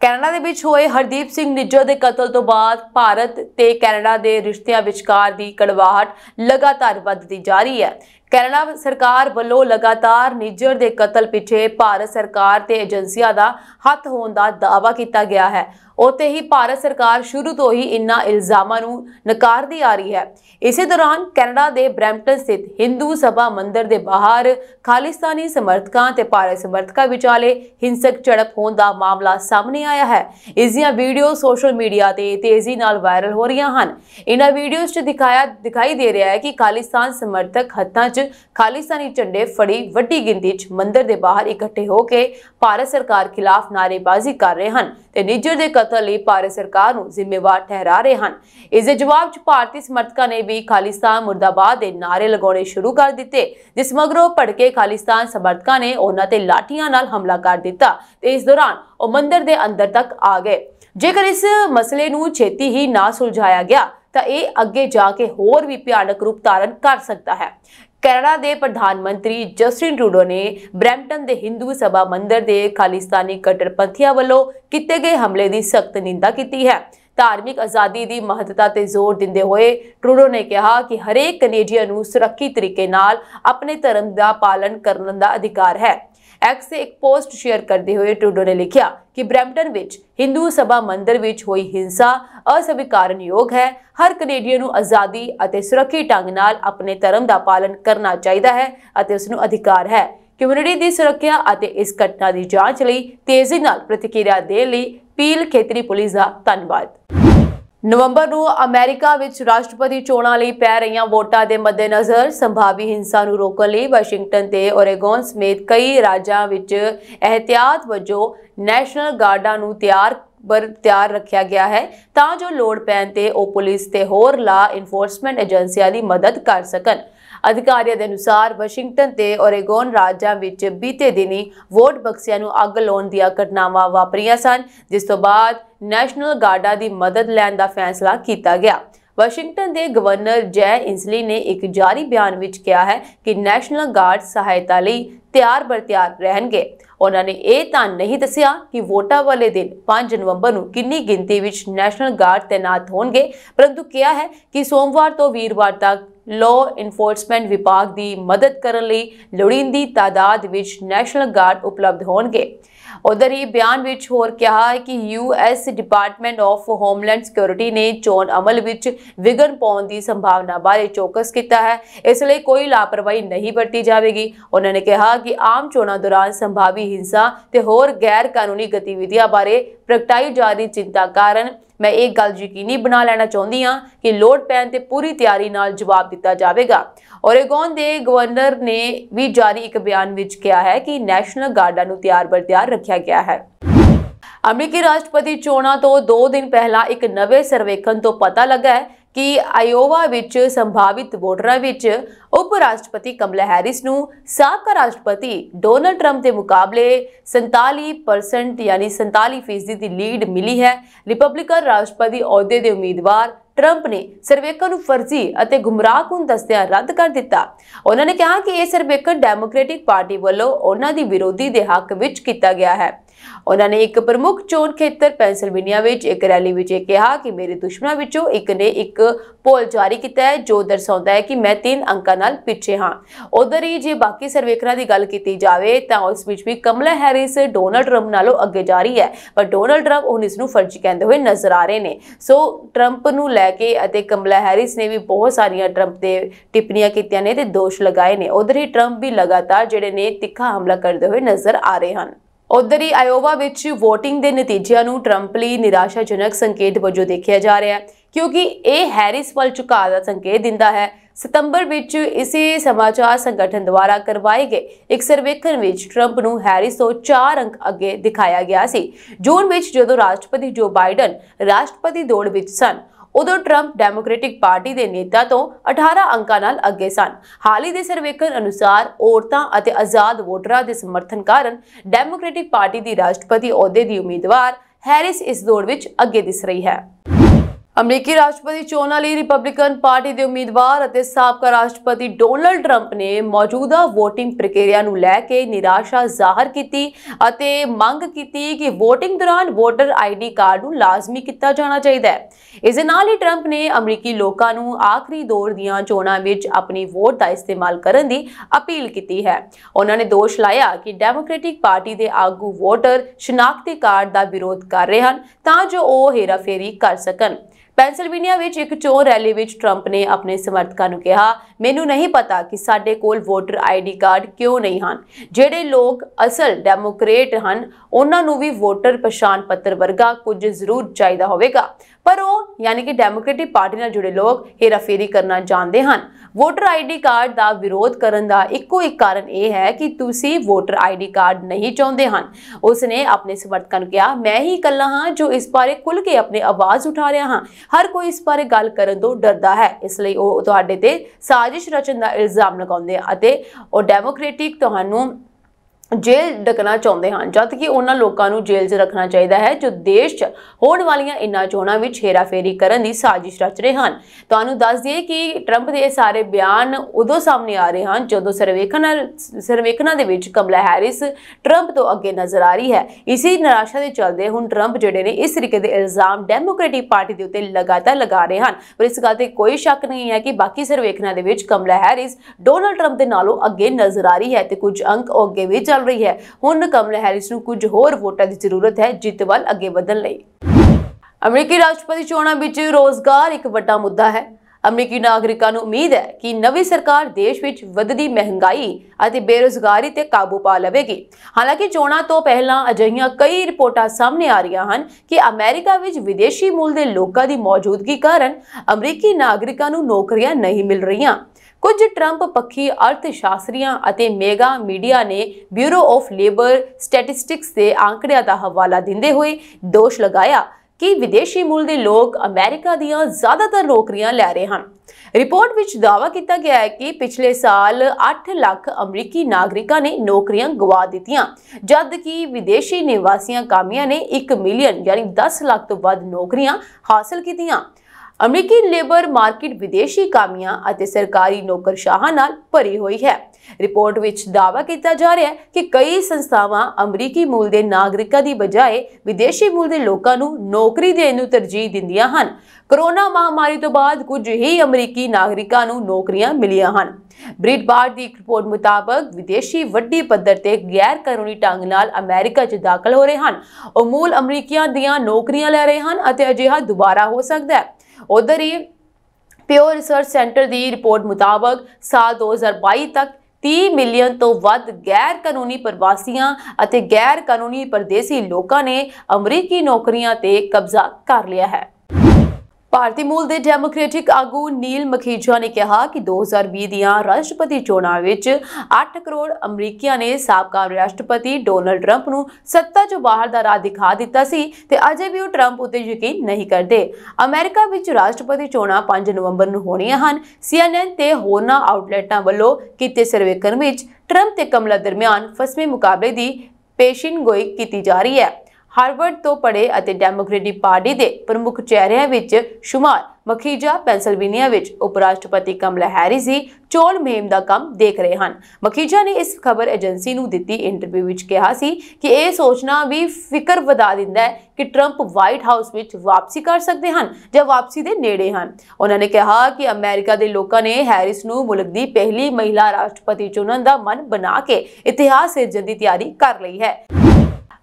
A: ਕੈਨੇਡਾ ਦੇ ਵਿੱਚ ਹੋਏ ਹਰਦੀਪ ਸਿੰਘ ਨਿੱਜਰ ਦੇ ਕਤਲ ਤੋਂ ਬਾਅਦ ਭਾਰਤ ਤੇ ਕੈਨੇਡਾ ਦੇ ਰਿਸ਼ਤਿਆਂ ਵਿਚਕਾਰ ਦੀ ਕੜਵਾਹਟ ਲਗਾਤਾਰ ਵੱਧਦੀ ਜਾ ਰਹੀ ਹੈ ਕੈਨੇਡਾ ਸਰਕਾਰ ਵੱਲੋਂ ਲਗਾਤਾਰ ਨਿੱਜਰ ਦੇ ਕਤਲ ਪਿੱਛੇ ਭਾਰਤ ਸਰਕਾਰ ਤੇ ਏਜੰਸੀਆਂ ਦਾ ਹੱਥ ਹੋਣ ਦਾ ਦਾਅਵਾ ਕੀਤਾ ਗਿਆ ਹੈ ਉਤੇ ਹੀ ਭਾਰਤ ਸਰਕਾਰ ਸ਼ੁਰੂ ਤੋਂ ਹੀ ਇਨ੍ਹਾਂ ਇਲਜ਼ਾਮਾਂ ਨੂੰ ਨਕਾਰਦੀ ਆ ਰਹੀ ਹੈ ਇਸੇ ਦੌਰਾਨ ਕੈਨੇਡਾ ਦੇ ਬ੍ਰੈਂਪਟਨ ਸਥਿਤ ਹਿੰਦੂ ਸਭਾ ਮੰਦਿਰ ਦੇ ਬਾਹਰ ਖਾਲਿਸਤਾਨੀ ਸਮਰਥਕਾਂ ਤੇ ਭਾਰਤ ਸਮਰਥਕਾਂ ਵਿਚਾਲੇ ਹਿੰਸਕ ਝੜਪ ਹੋਣ ਦਾ ਮਾਮਲਾ ਸਾਹਮਣੇ ਆਇਆ ਹੈ ਇਸ ਦੀਆਂ ਵੀਡੀਓ ਸੋਸ਼ਲ ਮੀਡੀਆ ਤੇ ਤੇਜ਼ੀ ਨਾਲ ਵਾਇਰਲ ਹੋ ਰਹੀਆਂ ਹਨ ਇਨ੍ਹਾਂ ਵੀਡੀਓਜ਼ 'ਚ ਦਿਖਾਇਆ ਦਿਖਾਈ ਦੇ ਰਿਹਾ ਹੈ ਕਿ ਖਾਲਿਸਤਾਨ ਸਮਰਥਕ ਹੱਥਾਂ 'ਚ ਖਾਲਿਸਤਾਨੀ ਝੰਡੇ ਫੜੀ ਵੱਡੀ ਗਿਣਤੀ 'ਚ ਮੰਦਿਰ ਦੇ ਬਾਹਰ ਇਕੱਠੇ ਹੋ ਕੇ ਭਾਰਤ ਸਰਕਾਰ ਖਿਲਾਫ ਨਾਰੇਬਾਜ਼ੀ ਕਰ ਰਹੇ ਹਨ ਤੇ ਨਿੱਜਰ ਦੇ ਕਤਲ ਲਈ ਭਾਰਤ ਸਰਕਾਰ ਨੂੰ ਜ਼ਿੰਮੇਵਾਰ ਠਹਿਰਾ ਰਹੇ ਹਨ ਇਸ ਦੇ ਜਵਾਬ 'ਚ ਭਾਰਤੀ ਸਮਰਥਕਾਂ ਨੇ ਵੀ ਖਾਲਿਸਤਾਨ ਮੁਰਦਾਬਾਦ ਦੇ ਨਾਰੇ ਲਗਾਉਣੇ ਸ਼ੁਰੂ ਕਰ ਦਿੱਤੇ ਜਿਸ ਮਗਰੋਂ ਭੜਕੇ ਖਾਲਿਸਤਾਨ ਸਮਰਥਕਾਂ ਨੇ ਉਹਨਾਂ ਤੇ ਲਾਠੀਆਂ ਨਾਲ ਹਮਲਾ ਕਰ ਦਿੱਤਾ ਤੇ ਇਸ ਦੌਰਾਨ ਉਹ ਮੰਦਰ ਦੇ ਅੰਦਰ ਤੱਕ ਆ ਗਏ ਜੇਕਰ ਇਸ ਮਸਲੇ ਨੂੰ ਛੇਤੀ ਹੀ ਨਾ ਸੁਲਝਾਇਆ ਗਿਆ ਤਾਂ ਇਹ ਅੱਗੇ ਜਾ ਕੇ ਹੋਰ ਵੀ ਭਿਆਨਕ ਰੂਪ ਧਾਰਨ ਕਰ ਸਕਦਾ ਹੈ ਕੈਨੇਡਾ ਦੇ ਪ੍ਰਧਾਨ ਮੰਤਰੀ ਜਸਟਿਨ ਟਰੂਡੋ ਨੇ ਬ੍ਰੈਂਪਟਨ ਦੇ ਹਿੰਦੂ ਸਭਾ ਮੰਦਰ ਦੇ ਖਾਲਿਸਤਾਨੀ ਕੱਟੜਪੰਥੀਆਂ ਵੱਲੋਂ ਕੀਤੇ ਗਏ ਹਮਲੇ ਦੀ ਸਖਤ ਨਿੰਦਾ ਕੀਤੀ ਹੈ ਧਾਰਮਿਕ ਆਜ਼ਾਦੀ ਦੀ ਮਹੱਤਤਾ ਤੇ ਜ਼ੋਰ ਦਿੰਦੇ ਹੋਏ ਟਰੂਡੋ ਨੇ ਕਿਹਾ ਕਿ ਹਰੇਕ ਕੈਨੇਡੀਅਨ ਨੂੰ ਸੁਰੱਖਿਅਤ ਤਰੀਕੇ ਨਾਲ ਆਪਣੇ ਧਰਮ ਦਾ ਪਾਲਣ ਕਰਨ ਦਾ ਅਧਿਕਾਰ ਹੈ ਐਕਸ ਤੇ ਇੱਕ ਪੋਸਟ ਸ਼ੇਅਰ ਕਰਦੇ ਹੋਏ ਟਰੂਡੋ ਨੇ ਲਿਖਿਆ ਕਿ ਬ੍ਰੈਂਪਟਨ ਵਿੱਚ ਹਿੰਦੂ ਸਭਾ ਮੰਦਰ ਵਿੱਚ ਹੋਈ ਹਿੰਸਾ ਅਸਵੀਕਾਰਨਯੋਗ ਹੈ ਹਰ ਕੈਨੇਡੀਅਨ ਨੂੰ ਆਜ਼ਾਦੀ ਅਤੇ ਸੁਰੱਖਿਅਤ ਢੰਗ ਨਾਲ ਆਪਣੇ ਧਰਮ ਦਾ ਪਾਲਣ ਕਰਨਾ ਚਾਹੀਦਾ ਹੈ ਅਤੇ ਉਸ ਨੂੰ ਅਧਿਕਾਰ ਹੈ ਕਮਿਊਨਿਟੀ ਦੀ ਸੁਰੱਖਿਆ ਅਤੇ ਇਸ ਘਟਨਾ ਦੀ ਜਾਂਚ ਲਈ ਤੇਜ਼ੀ ਨਾਲ ਪ੍ਰਤੀਕਿਰਿਆ ਦੇਣ ਲਈ ਪੀਲ ਖੇਤਰੀ ਪੁਲਿਸ ਦਾ ਧੰਨਵਾਦ ਨਵੰਬਰ ਨੂੰ ਅਮਰੀਕਾ ਵਿੱਚ ਰਾਸ਼ਟਰਪਤੀ ਚੋਣਾਂ ਲਈ ਪੈ ਰਹੀਆਂ ਵੋਟਾਂ ਦੇ ਮੱਦੇਨਜ਼ਰ ਸੰਭਾਵੀ ਹਿੰਸਾ ਨੂੰ ਰੋਕਣ ਲਈ ਵਾਸ਼ਿੰਗਟਨ ਤੇ ਓਰੇਗਨ ਸਮੇਤ ਕਈ ਰਾਜਾਂ ਵਿੱਚ ਅਹਤਿਆਤ ਵਜੋਂ ਨੈਸ਼ਨਲ ਗਾਰਡਾਂ ਨੂੰ ਤਿਆਰ ਬਰ ਤਿਆਰ ਰੱਖਿਆ ਗਿਆ ਹੈ ਤਾਂ ਜੋ ਲੋੜ ਪੈਣ ਤੇ ਉਹ ਪੁਲਿਸ ਤੇ ਹੋਰ ਲਾ ਇਨਫੋਰਸਮੈਂਟ ਏਜੰਸੀਆਂ ਦੀ ਮਦਦ ਕਰ ਸਕਣ ਅਧਿਕਾਰੀਆਂ ਦੇ ਅਨੁਸਾਰ ਵਾਸ਼ਿੰਗਟਨ ਤੇ ਓਰੇਗਨ ਰਾਜਾਂ ਵਿੱਚ ਬੀਤੇ ਦਿਨੀ ਵੋਟ ਬਕਸਿਆਂ ਨੂੰ ਅੱਗ ਲਾਉਣ ਦੀਆਂ ਘਟਨਾਵਾਂ ਵਾਪਰੀਆਂ ਸਨ ਜਿਸ ਤੋਂ ਬਾਅਦ ਨੈਸ਼ਨਲ ਗਾਰਡਾਂ ਦੀ ਮਦਦ ਲੈਣ ਦਾ ਫੈਸਲਾ ਕੀਤਾ ਗਿਆ ਵਾਸ਼ਿੰਗਟਨ ਦੇ ਗਵਰਨਰ ਜੈ ਇੰਸਲੀ ਨੇ ਇੱਕ ਜਾਰੀ ਬਿਆਨ ਵਿੱਚ ਕਿਹਾ ਹੈ ਕਿ ਨੈਸ਼ਨਲ ਗਾਰਡ ਸਹਾਇਤਾ ਲਈ ਤਿਆਰ ਬਰਤਿਆਰ ਰਹਿਣਗੇ ਉਹਨਾਂ ਨੇ ਇਹ ਤਾਂ ਨਹੀਂ ਦੱਸਿਆ ਕਿ ਵੋਟਾਂ ਵਾਲੇ ਦਿਨ 5 ਨਵੰਬਰ ਨੂੰ ਕਿੰਨੀ ਗਿਣਤੀ ਵਿੱਚ ਨੈਸ਼ਨਲ ਗਾਰਡ ਤੈਨਾਤ ਹੋਣਗੇ ਪਰੰਤੂ ਕਿਹਾ ਹੈ ਕਿ ਸੋਮਵਾਰ ਤੋਂ ਵੀਰਵਾਰ ਤੱਕ ਲਾਅ ਇਨਫੋਰਸਮੈਂਟ ਵਿਭਾਗ ਦੀ ਮਦਦ ਕਰਨ ਲਈ ਲੋੜੀਂਦੀ ਤਾਦਾਦ ਵਿੱਚ ਨੈਸ਼ਨਲ ਗਾਰਡ ਉਪਲਬਧ ਹੋਣਗੇ ਉਧਰ ਹੀ ਬਿਆਨ ਵਿੱਚ ਹੋਰ ਕਿਹਾ ਹੈ ਕਿ US Department of Homeland Security ਨੇ ਚੋਣ ਅਮਲ ਵਿੱਚ ਵਿਗਨ ਪਾਉਣ ਦੀ ਸੰਭਾਵਨਾ ਬਾਰੇ ਚੌਕਸ ਕੀਤਾ ਹੈ ਇਸ ਲਈ ਕੋਈ ਲਾਪਰਵਾਹੀ ਨਹੀਂ ਵਰਤੀ ਜਾਵੇਗੀ ਉਹਨਾਂ ਨੇ ਕਿਹਾ ਕਿ ਆਮ ਚੋਣਾਂ ਦੌਰਾਨ ਸੰਭਾਵੀ ਹਿੰਸਾ ਤੇ ਹੋਰ ਗੈਰ ਕਾਨੂੰਨੀ ਗਤੀਵਿਧੀਆਂ ਬਾਰੇ ਪ੍ਰਗਟਾਈ ਜਾ ਰਹੀ ਚਿੰਤਾ ਕਾਰਨ ਮੈਂ ਇਹ ਗੱਲ ਯਕੀਨੀ ਬਣਾ ਲੈਣਾ ਚਾਹੁੰਦੀ ਹਾਂ ਕਿ ਲੋਡ ਪੈਣ ਤੇ ਪੂਰੀ ਤਿਆਰੀ ਨਾਲ ਜਵਾਬ ਦਿੱਤਾ ਜਾਵੇਗਾ ਓਰੇਗਨ ਦੇ ਗਵਰਨਰ ਨੇ ਵੀ ਜਾਰੀ ਇੱਕ ਬਿਆਨ ਵਿੱਚ ਕਿਹਾ ਹੈ ਕਿ ਨੈਸ਼ਨਲ ਗਾਰਡਾਂ ਨੂੰ ਤਿਆਰ-ਬਰ-ਤਿਆਰ ਰੱਖਿਆ ਗਿਆ ਹੈ ਅਮਰੀਕੀ ਰਾਸ਼ਟਰਪਤੀ ਚੋਣਾਂ ਤੋਂ 2 ਦਿਨ ਪਹਿਲਾਂ ਇੱਕ ਨਵੇਂ ਸਰਵੇਖਣ ਤੋਂ ਪਤਾ ਲੱਗਾ ਹੈ ਕਿ ਆਇਓਵਾ ਵਿੱਚ ਸੰਭਾਵਿਤ ਵੋਟਰਾਂ ਵਿੱਚ ਉਪ ਰਾਸ਼ਟਰਪਤੀ ਕਮਲਾ ਹੈਰਿਸ ਨੂੰ ਸਾਬਕਾ ਰਾਸ਼ਟਰਪਤੀ ਡੋਨਲਡ ਟਰੰਪ ਦੇ ਮੁਕਾਬਲੇ 47% ਯਾਨੀ 47% ਦੀ ਲੀਡ ਮਿਲੀ ਹੈ ਰਿਪਬਲਿਕਨ ਰਾਸ਼ਟਰਪਤੀ ਅਹੁਦੇ ਦੇ ਉਮੀਦਵਾਰ ਟਰੰਪ ਨੇ ਸਰਵੇਖਣ ਨੂੰ ਫਰਜ਼ੀ ਅਤੇ ਗੁੰਮਰਾਹਕੁੰਨ ਦੱਸਿਆ ਰੱਦ ਕਰ ਦਿੱਤਾ ਉਹਨਾਂ ਨੇ ਕਿਹਾ ਕਿ ਇਹ ਸਰਵੇਖਣ ਡੈਮੋਕ੍ਰੈਟਿਕ ਪਾਰਟੀ ਵੱਲੋਂ ਉਹਨਾਂ ਦੀ ਵਿਰੋਧੀ ਦੇ ਹੱਕ ਵਿੱਚ ਕੀਤਾ ਗਿਆ ਹੈ ਉਹਨਾਂ ਨੇ ਇੱਕ ਪ੍ਰਮੁੱਖ ਚੋਣ ਖੇਤਰ ਪੈਂਸਿਲਵੇਨੀਆ ਵਿੱਚ ਇੱਕ ਰੈਲੀ ਵਿੱਚ ਕਿਹਾ ਕਿ ਮੇਰੇ ਦੁਸ਼ਮਣਾਂ ਵਿੱਚੋਂ ਇੱਕ ਨੇ ਇੱਕ ਪੋਲ ਜਾਰੀ ਕੀਤਾ ਹੈ ਜੋ ਦਰਸਾਉਂਦਾ ਹੈ ਕਿ ਮੈਂ 3 ਅੰਕਾਂ ਨਾਲ ਪਿੱਛੇ ਹਾਂ ਉਧਰ ਹੀ ਜੇ ਬਾਕੀ ਸਰਵੇਖਰਾਂ ਦੀ ਗੱਲ ਕੀਤੀ ਜਾਵੇ ਤਾਂ ਉਸ ਵਿੱਚ ਵੀ ਕਮਲਾ ਹੈਰਿਸ ਡੋਨਲਡ ਟਰੰਪ ਨਾਲੋਂ ਅੱਗੇ ਜਾ ਰਹੀ ਹੈ ਪਰ ਡੋਨਲਡ ਟਰੰਪ ਹੁਣ ਇਸ ਨੂੰ ਫਰਜ਼ੀ ਕਹਿੰਦੇ ਹੋਏ ਨਜ਼ਰ ਆ ਰਹੇ ਨੇ ਸੋ ਟਰੰਪ ਨੂੰ ਲੈ ਕੇ ਅਤੇ ਕਮਲਾ ਹੈਰਿਸ ਨੇ ਵੀ ਬਹੁਤ ਸਾਰੀਆਂ ਟਰੰਪ ਦੇ ਟਿੱਪਣੀਆਂ ਕੀਤੀਆਂ ਨੇ ਤੇ ਦੋਸ਼ ਲਗਾਏ ਨੇ ਉਧਰ ਹੀ ਟਰੰਪ ਵੀ ਲਗਾਤਾਰ ਜਿਹੜੇ ਨੇ ਤਿੱਖਾ ਹਮਲਾ ਕਰਦੇ ਹੋਏ ਨਜ਼ਰ ਆ ਰਹੇ ਹਨ ਉਧਰ ਹੀ ਆਇਓਵਾ ਵਿੱਚ VOTING ਦੇ ਨਤੀਜਿਆਂ ਨੂੰ ਟਰੰਪ ਲਈ ਨਿਰਾਸ਼ਾਜਨਕ ਸੰਕੇਤ ਵਜੋਂ ਦੇਖਿਆ ਜਾ ਰਿਹਾ ਹੈ ਕਿਉਂਕਿ ਇਹ ਹੈਰਿਸ ਵੱਲ ਝੁਕਾਅ ਦਾ ਸੰਕੇਤ ਦਿੰਦਾ ਹੈ ਸਤੰਬਰ ਵਿੱਚ ਇਸੇ ਸਮਾਚਾਰ ਸੰਗਠਨ ਦੁਆਰਾ ਕਰਵਾਏ ਗਏ ਇੱਕ ਸਰਵੇਖਣ ਵਿੱਚ ਟਰੰਪ ਨੂੰ ਹੈਰਿਸ ਤੋਂ 4 ਅੰਕ ਅੱਗੇ ਦਿਖਾਇਆ ਗਿਆ ਸੀ ਜੂਨ ਵਿੱਚ ਜਦੋਂ ਰਾਸ਼ਟਰਪਤੀ ਜੋ ਬਾਈਡਨ ਰਾਸ਼ਟਰਪਤੀ ਦੌੜ ਵਿੱਚ ਸਨ ਉਦੋਂ ਟਰੰਪ ਡੈਮੋਕ੍ਰੈਟਿਕ ਪਾਰਟੀ ਦੇ ਨੇਤਾ ਤੋਂ 18 ਅੰਕਾਂ ਨਾਲ ਅੱਗੇ ਸਨ ਹਾਲ ਹੀ ਦੇ ਸਰਵੇਖਣ ਅਨੁਸਾਰ ਔਰਤਾਂ ਅਤੇ ਆਜ਼ਾਦ ਵੋਟਰਾਂ ਦੇ ਸਮਰਥਨ ਕਾਰਨ ਡੈਮੋਕ੍ਰੈਟਿਕ ਪਾਰਟੀ ਦੀ ਰਾਸ਼ਟਰਪਤੀ ਅਹੁਦੇ ਦੀ ਉਮੀਦਵਾਰ ਹੈਰਿਸ ਇਸ ਦੌੜ ਵਿੱਚ ਅੱਗੇ ਦਿਸ ਰਹੀ ਹੈ ਅਮਰੀਕੀ ਰਾਸ਼ਟਰਪਤੀ ਚੋਣਾਂ ਲਈ ਰਿਪਬਲਿਕਨ ਪਾਰਟੀ ਦੇ ਉਮੀਦਵਾਰ ਅਤੇ ਸਾਬਕਾ ਰਾਸ਼ਟਰਪਤੀ ਡੋਨਲਡ ਟਰੰਪ ਨੇ ਮੌਜੂਦਾ VOTING ਪ੍ਰਕਿਰਿਆ ਨੂੰ ਲੈ ਕੇ ਨਿਰਾਸ਼ਾ ਜ਼ਾਹਰ ਕੀਤੀ ਅਤੇ ਮੰਗ ਕੀਤੀ ਕਿ VOTING ਦੌਰਾਨ ਵੋਟਰ ਆਈਡੀ ਕਾਰਡ ਨੂੰ ਲਾਜ਼ਮੀ ਕੀਤਾ ਜਾਣਾ ਚਾਹੀਦਾ ਹੈ ਇਸ ਦੇ ਨਾਲ ਹੀ ਟਰੰਪ ਨੇ ਅਮਰੀਕੀ ਲੋਕਾਂ ਨੂੰ ਆਖਰੀ ਦੌਰ ਦੀਆਂ ਚੋਣਾਂ ਵਿੱਚ ਆਪਣੀ ਵੋਟ ਦਾ ਇਸਤੇਮਾਲ ਕਰਨ ਦੀ ਅਪੀਲ ਕੀਤੀ ਹੈ ਉਹਨਾਂ ਨੇ ਦੋਸ਼ ਲਾਇਆ ਕਿ ਡੈਮੋਕ੍ਰੈਟਿਕ ਪਾਰਟੀ ਦੇ ਆਗੂ ਵੋਟਰ ਸ਼ਨਾਖਤੀ ਕਾਰਡ ਦਾ ਵਿਰੋਧ ਕਰ ਰਹੇ ਹਨ ਤਾਂ ਜੋ ਉਹ ਹੇਰਾਫੇਰੀ ਕਰ ਸਕਣ ਪੈਂਸਿਲਵੇਨੀਆ ਵਿੱਚ ਇੱਕ ਚੋਣ ਰੈਲੀ ਵਿੱਚ ਟਰੰਪ ਨੇ ਆਪਣੇ ਸਮਰਥਕਾਂ ਨੂੰ ਕਿਹਾ ਮੈਨੂੰ ਨਹੀਂ ਪਤਾ ਕਿ ਸਾਡੇ ਕੋਲ ਵੋਟਰ ਆਈਡੀ ਕਾਰਡ ਕਿਉਂ ਨਹੀਂ ਹਨ ਜਿਹੜੇ ਲੋਕ ਅਸਲ ਡੈਮੋਕ੍ਰੇਟ ਹਨ ਉਹਨਾਂ ਨੂੰ ਵੀ ਵੋਟਰ ਪਛਾਣ ਪੱਤਰ ਵਰਗਾ ਕੁਝ ਜ਼ਰੂਰ ਚਾਹੀਦਾ ਹੋਵੇਗਾ ਪਰ ਉਹ ਯਾਨੀ ਕਿ ਡੈਮੋਕ੍ਰੈਟਿਕ ਪਾਰਟੀ ਨਾਲ ਜੁੜੇ ਲੋਕ ਹੇਰਾਫੇਰੀ ਕਰਨਾ ਜਾਣਦੇ ਹਨ ਵੋਟਰ ਆਈਡੀ ਕਾਰਡ ਦਾ ਵਿਰੋਧ ਕਰਨ ਦਾ ਇੱਕੋ ਇੱਕ ਕਾਰਨ ਇਹ ਹੈ ਕਿ ਤੁਸੀਂ ਵੋਟਰ ਆਈਡੀ ਕਾਰਡ ਨਹੀਂ ਚਾਹੁੰਦੇ ਹਨ ਉਸ ਨੇ ਆਪਣੇ ਸਮਰਥਕਾਂ ਨੂੰ ਕਿਹਾ ਮੈਂ ਹੀ ਇਕੱਲਾ ਹਾਂ ਜੋ ਇਸ ਬਾਰੇ ਖੁੱਲ ਕੇ ਆਪਣੀ ਆਵਾਜ਼ ਉਠਾ ਰਿਹਾ ਹਾਂ ਹਰ ਕੋਈ ਇਸ ਬਾਰੇ ਗੱਲ ਕਰਨ ਤੋਂ ਡਰਦਾ ਹੈ ਇਸ ਲਈ ਉਹ ਤੁਹਾਡੇ ਤੇ ਸਾਜ਼ਿਸ਼ ਰਚਨ ਦਾ ਇਲਜ਼ਾਮ ਲਗਾਉਂਦੇ ਅਤੇ ਉਹ ਡੈਮੋਕ੍ਰੈਟਿਕ ਤੁਹਾਨੂੰ ਜੇਲ ਡਕਣਾ ਚਾਹੁੰਦੇ ਹਨ ਜਦ ਕਿ ਉਹਨਾਂ ਲੋਕਾਂ ਨੂੰ ਜੇਲ੍ਹ 'ਚ ਰੱਖਣਾ ਚਾਹੀਦਾ ਹੈ ਜੋ ਦੇਸ਼ 'ਚ ਹੋਣ ਵਾਲੀਆਂ ਇਨ੍ਹਾਂ ਚੋਣਾਂ ਵਿੱਚ ਹੇਰਾਫੇਰੀ ਕਰਨ ਦੀ ਸਾਜ਼ਿਸ਼ ਰਚ ਰਹੇ ਹਨ ਤੁਹਾਨੂੰ ਦੱਸ ਦਈਏ ਕਿ ਟਰੰਪ ਦੇ ਸਾਰੇ ਬਿਆਨ ਉਦੋਂ ਸਾਹਮਣੇ ਆ ਰਹੇ ਹਨ ਜਦੋਂ ਸਰਵੇਖਣਾਂ ਸਰਵੇਖਣਾਂ ਦੇ ਵਿੱਚ ਕਮਲਾ ਹੈਰਿਸ ਟਰੰਪ ਤੋਂ ਅੱਗੇ ਨਜ਼ਰ ਆ ਰਹੀ ਹੈ ਇਸੇ ਨਿਰਾਸ਼ਾ ਦੇ ਚੱਲਦੇ ਹੁਣ ਟਰੰਪ ਜਿਹੜੇ ਨੇ ਇਸ ਤਰੀਕੇ ਦੇ ਇਲਜ਼ਾਮ ਡੈਮੋਕ੍ਰੇਟਿਕ ਪਾਰਟੀ ਦੇ ਉੱਤੇ ਲਗਾਤਾਰ ਲਗਾ ਰਹੇ ਹਨ ਪਰ ਇਸ ਗੱਲ ਤੇ ਕੋਈ ਸ਼ੱਕ ਨਹੀਂ ਹੈ ਕਿ ਬਾਕੀ ਸਰਵੇਖਣਾਂ ਦੇ ਵਿੱਚ ਕਮਲਾ ਹੈਰਿਸ ਡੋਨਲਡ ਟਰੰਪ ਦੇ ਨਾਲੋਂ ਅੱਗੇ ਨਜ਼ਰ ਆ ਰਹੀ ਹੈ ਤੇ ਕੁਝ ਅੰਕ ਅੱਗੇ ਵੀ ਚੱਲ ਚੱਲ ਰਹੀ ਹੈ ਹੁਣ ਕਮਲਾ ਹੈਰਿਸ ਨੂੰ ਕੁਝ ਹੋਰ ਵੋਟਾਂ ਦੀ ਜ਼ਰੂਰਤ ਹੈ ਜਿੱਤ ਵੱਲ ਅੱਗੇ ਵਧਣ ਲਈ ਅਮਰੀਕੀ ਰਾਸ਼ਟਰਪਤੀ ਚੋਣਾਂ ਵਿੱਚ ਰੋਜ਼ਗਾਰ ਇੱਕ ਵੱਡਾ ਮੁੱਦਾ ਹੈ ਅਮਰੀਕੀ ਨਾਗਰਿਕਾਂ ਨੂੰ ਉਮੀਦ ਹੈ ਕਿ ਨਵੀਂ ਸਰਕਾਰ ਦੇਸ਼ ਵਿੱਚ ਵੱਧਦੀ ਮਹਿੰਗਾਈ ਅਤੇ ਬੇਰੋਜ਼ਗਾਰੀ ਤੇ ਕਾਬੂ ਪਾ ਲਵੇਗੀ ਹਾਲਾਂਕਿ ਚੋਣਾਂ ਤੋਂ ਪਹਿਲਾਂ ਅਜਿਹੀਆਂ ਕਈ ਰਿਪੋਰਟਾਂ ਸਾਹਮਣੇ ਆ ਰਹੀਆਂ ਹਨ ਕਿ ਅਮਰੀਕਾ ਵਿੱਚ ਵਿਦੇਸ਼ੀ ਮੂਲ ਦੇ ਲੋਕਾਂ ਦੀ ਮੌਜੂਦਗੀ ਕਾਰਨ ਅਮਰੀਕੀ ਨਾਗਰਿਕਾਂ ਨੂੰ ਨੌਕਰੀਆਂ ਨਹੀਂ ਮਿਲ ਰਹੀਆਂ ਕੁਝ ਟਰੰਪ ਪੱਖੀ ਅਰਥਸ਼ਾਸਤਰੀਆਂ ਅਤੇ ਮੇਗਾ ਮੀਡੀਆ ਨੇ ਬਿਊਰੋ ਆਫ ਲੇਬਰ ਸਟੈਟਿਸਟਿਕਸ ਦੇ ਅੰਕੜਿਆਂ ਦਾ ਹਵਾਲਾ ਦਿੰਦੇ ਹੋਏ ਦੋਸ਼ ਲਗਾਇਆ ਕਿ ਵਿਦੇਸ਼ੀ ਮੂਲ ਦੇ ਲੋਕ ਅਮਰੀਕਾ ਦੀਆਂ ਜ਼ਿਆਦਾਤਰ ਨੌਕਰੀਆਂ ਲੈ ਰਹੇ ਹਨ ਰਿਪੋਰਟ ਵਿੱਚ ਦਾਅਵਾ ਕੀਤਾ ਗਿਆ ਹੈ ਕਿ ਪਿਛਲੇ ਸਾਲ 8 ਲੱਖ ਅਮਰੀਕੀ ਨਾਗਰਿਕਾਂ ਨੇ ਨੌਕਰੀਆਂ ਗਵਾ ਦਿੱਤੀਆਂ ਜਦ ਕਿ ਵਿਦੇਸ਼ੀ ਨਿਵਾਸੀਆਂ ਕਾਮਿਆਂ ਨੇ 1 ਮਿਲੀਅਨ ਯਾਨੀ 10 ਲੱਖ ਤੋਂ ਵੱਧ ਨੌਕਰੀਆਂ ਹਾਸਲ ਕੀਤੀਆਂ ਅਮਰੀਕੀ ਲੇਬਰ ਮਾਰਕੀਟ ਵਿਦੇਸ਼ੀ ਕਾਮਿਆਂ ਅਤੇ ਸਰਕਾਰੀ ਨੌਕਰਸ਼ਾਹਾਂ ਨਾਲ ਭਰੀ ਹੋਈ ਹੈ ਰਿਪੋਰਟ ਵਿੱਚ ਦਾਵਾ ਕੀਤਾ ਜਾ ਰਿਹਾ ਹੈ ਕਿ ਕਈ ਸੰਸਥਾਵਾਂ ਅਮਰੀਕੀ ਮੂਲ ਦੇ ਨਾਗਰਿਕਾਂ ਦੀ ਬਜਾਏ ਵਿਦੇਸ਼ੀ ਮੂਲ ਦੇ ਲੋਕਾਂ ਨੂੰ ਨੌਕਰੀ ਦੇਣ ਨੂੰ ਤਰਜੀਹ ਦਿੰਦੀਆਂ ਹਨ ਕਰੋਨਾ ਮਹਾਮਾਰੀ ਤੋਂ ਬਾਅਦ ਕੁਝ ਹੀ ਅਮਰੀਕੀ ਨਾਗਰਿਕਾਂ ਨੂੰ ਨੌਕਰੀਆਂ ਮਿਲੀਆਂ ਹਨ ਬਾਰਡ ਦੀ ਰਿਪੋਰਟ ਮੁਤਾਬਕ ਵਿਦੇਸ਼ੀ ਵੱਡੀ ਪੱਧਰ ਤੇ ਗੈਰ ਕਾਨੂੰਨੀ ਢੰਗ ਨਾਲ ਅਮਰੀਕਾ 'ਚ ਦਾਖਲ ਹੋ ਰਹੇ ਹਨ ਉਹ ਮੂਲ ਅਮਰੀਕੀਆਂ ਦੀਆਂ ਨੌਕਰੀਆਂ ਲੈ ਰਹੇ ਹਨ ਅਤੇ ਅਜਿਹਾ ਦੁਬਾਰਾ ਹੋ ਸਕਦਾ ਹੈ ਉਧਰ ਹੀ ਪਿਓ ਰਿਸਰਚ ਸੈਂਟਰ ਦੀ ਰਿਪੋਰਟ ਮੁਤਾਬਕ ਸਾਲ 2022 ਤੱਕ 30 ਮਿਲੀਅਨ ਤੋਂ ਵੱਧ ਗੈਰ ਕਾਨੂੰਨੀ ਪ੍ਰਵਾਸੀਆਂ ਅਤੇ ਗੈਰ ਕਾਨੂੰਨੀ ਪਰਦੇਸੀ ਲੋਕਾਂ ਨੇ ਅਮਰੀਕੀ ਨੌਕਰੀਆਂ ਤੇ ਕਬਜ਼ਾ ਕਰ ਲਿਆ ਹੈ ਭਾਰਤੀ ਮੂਲ ਦੇ ਡੈਮੋਕ੍ਰੈਟਿਕ ਆਗੂ ਨੀਲ ਮਖੀਜਾ ਨੇ ਕਿਹਾ ਕਿ 2020 ਦੀਆਂ ਰਾਸ਼ਟਰਪਤੀ ਚੋਣਾਂ ਵਿੱਚ 8 ਕਰੋੜ ਅਮਰੀਕੀਆਂ ਨੇ ਸਾਬਕਾ ਰਾਸ਼ਟਰਪਤੀ ਡੋਨਲਡ ਟਰੰਪ ਨੂੰ ਸੱਤਾ ਚੋਂ ਬਾਹਰ ਦਾ ਰਾਹ ਦਿਖਾ ਦਿੱਤਾ ਸੀ ਤੇ ਅਜੇ ਵੀ ਉਹ ਟਰੰਪ ਉੱਤੇ ਯਕੀਨ ਨਹੀਂ ਕਰਦੇ ਅਮਰੀਕਾ ਵਿੱਚ ਰਾਸ਼ਟਰਪਤੀ ਚੋਣਾਂ 5 ਨਵੰਬਰ ਨੂੰ ਹੋਣੀਆਂ ਹਨ ਸੀਐਨਐਨ ਤੇ ਹੋਰਨਾ ਆਊਟਲੈਟਾਂ ਵੱਲੋਂ ਕੀਤੇ ਸਰਵੇਖਣ ਵਿੱਚ ਟਰੰਪ ਤੇ ਕਮਲਾ ਦਰਮਿਆਨ ਫਸਵੇਂ ਮੁਕਾਬਲੇ ਦੀ ਪੇਸ਼ਿੰਗੋਈ ਕੀਤੀ ਜਾ ਰਹੀ ਹੈ ਹਾਰਵਰਡ ਤੋਂ ਪੜ੍ਹੇ ਅਤੇ ਡੈਮੋਕ੍ਰੇਟਿਕ ਪਾਰਟੀ ਦੇ ਪ੍ਰਮੁੱਖ ਚਿਹਰਿਆਂ ਵਿੱਚ ਸ਼ੁਮਾਰ ਮਖੀਜਾ ਪੈਂਸਿਲਵੇਨੀਆ ਵਿੱਚ ਉਪ ਰਾਸ਼ਟਰਪਤੀ ਕਮਲਾ ਹੈਰਿਸ ਹੀ ਚੋਣ ਮੇਮ ਦਾ ਕੰਮ ਦੇਖ ਰਹੇ ਹਨ ਮਖੀਜਾ ਨੇ ਇਸ ਖਬਰ ਏਜੰਸੀ ਨੂੰ ਦਿੱਤੀ ਇੰਟਰਵਿਊ ਵਿੱਚ ਕਿਹਾ ਸੀ ਕਿ ਇਹ ਸੋਚਣਾ ਵੀ ਫਿਕਰ ਵਧਾ ਦਿੰਦਾ ਹੈ ਕਿ 트럼ਪ ਵਾਈਟ ਹਾਊਸ ਵਿੱਚ ਵਾਪਸੀ ਕਰ ਸਕਦੇ ਹਨ ਜਾਂ ਵਾਪਸੀ ਦੇ ਨੇੜੇ ਹਨ ਉਹਨਾਂ ਨੇ ਕਿਹਾ ਕਿ ਅਮਰੀਕਾ ਦੇ ਲੋਕਾਂ ਨੇ ਹੈਰਿਸ ਨੂੰ ਮੁਲਕ ਦੀ ਪਹਿਲੀ ਮਹਿਲਾ ਰਾਸ਼ਟਰਪਤੀ ਚੁਣਨ ਦਾ ਮਨ ਬਣਾ ਕੇ ਇਤਿਹਾਸ ਸਿਰਜਣ ਦੀ ਤਿਆਰੀ ਕਰ ਲਈ ਹੈ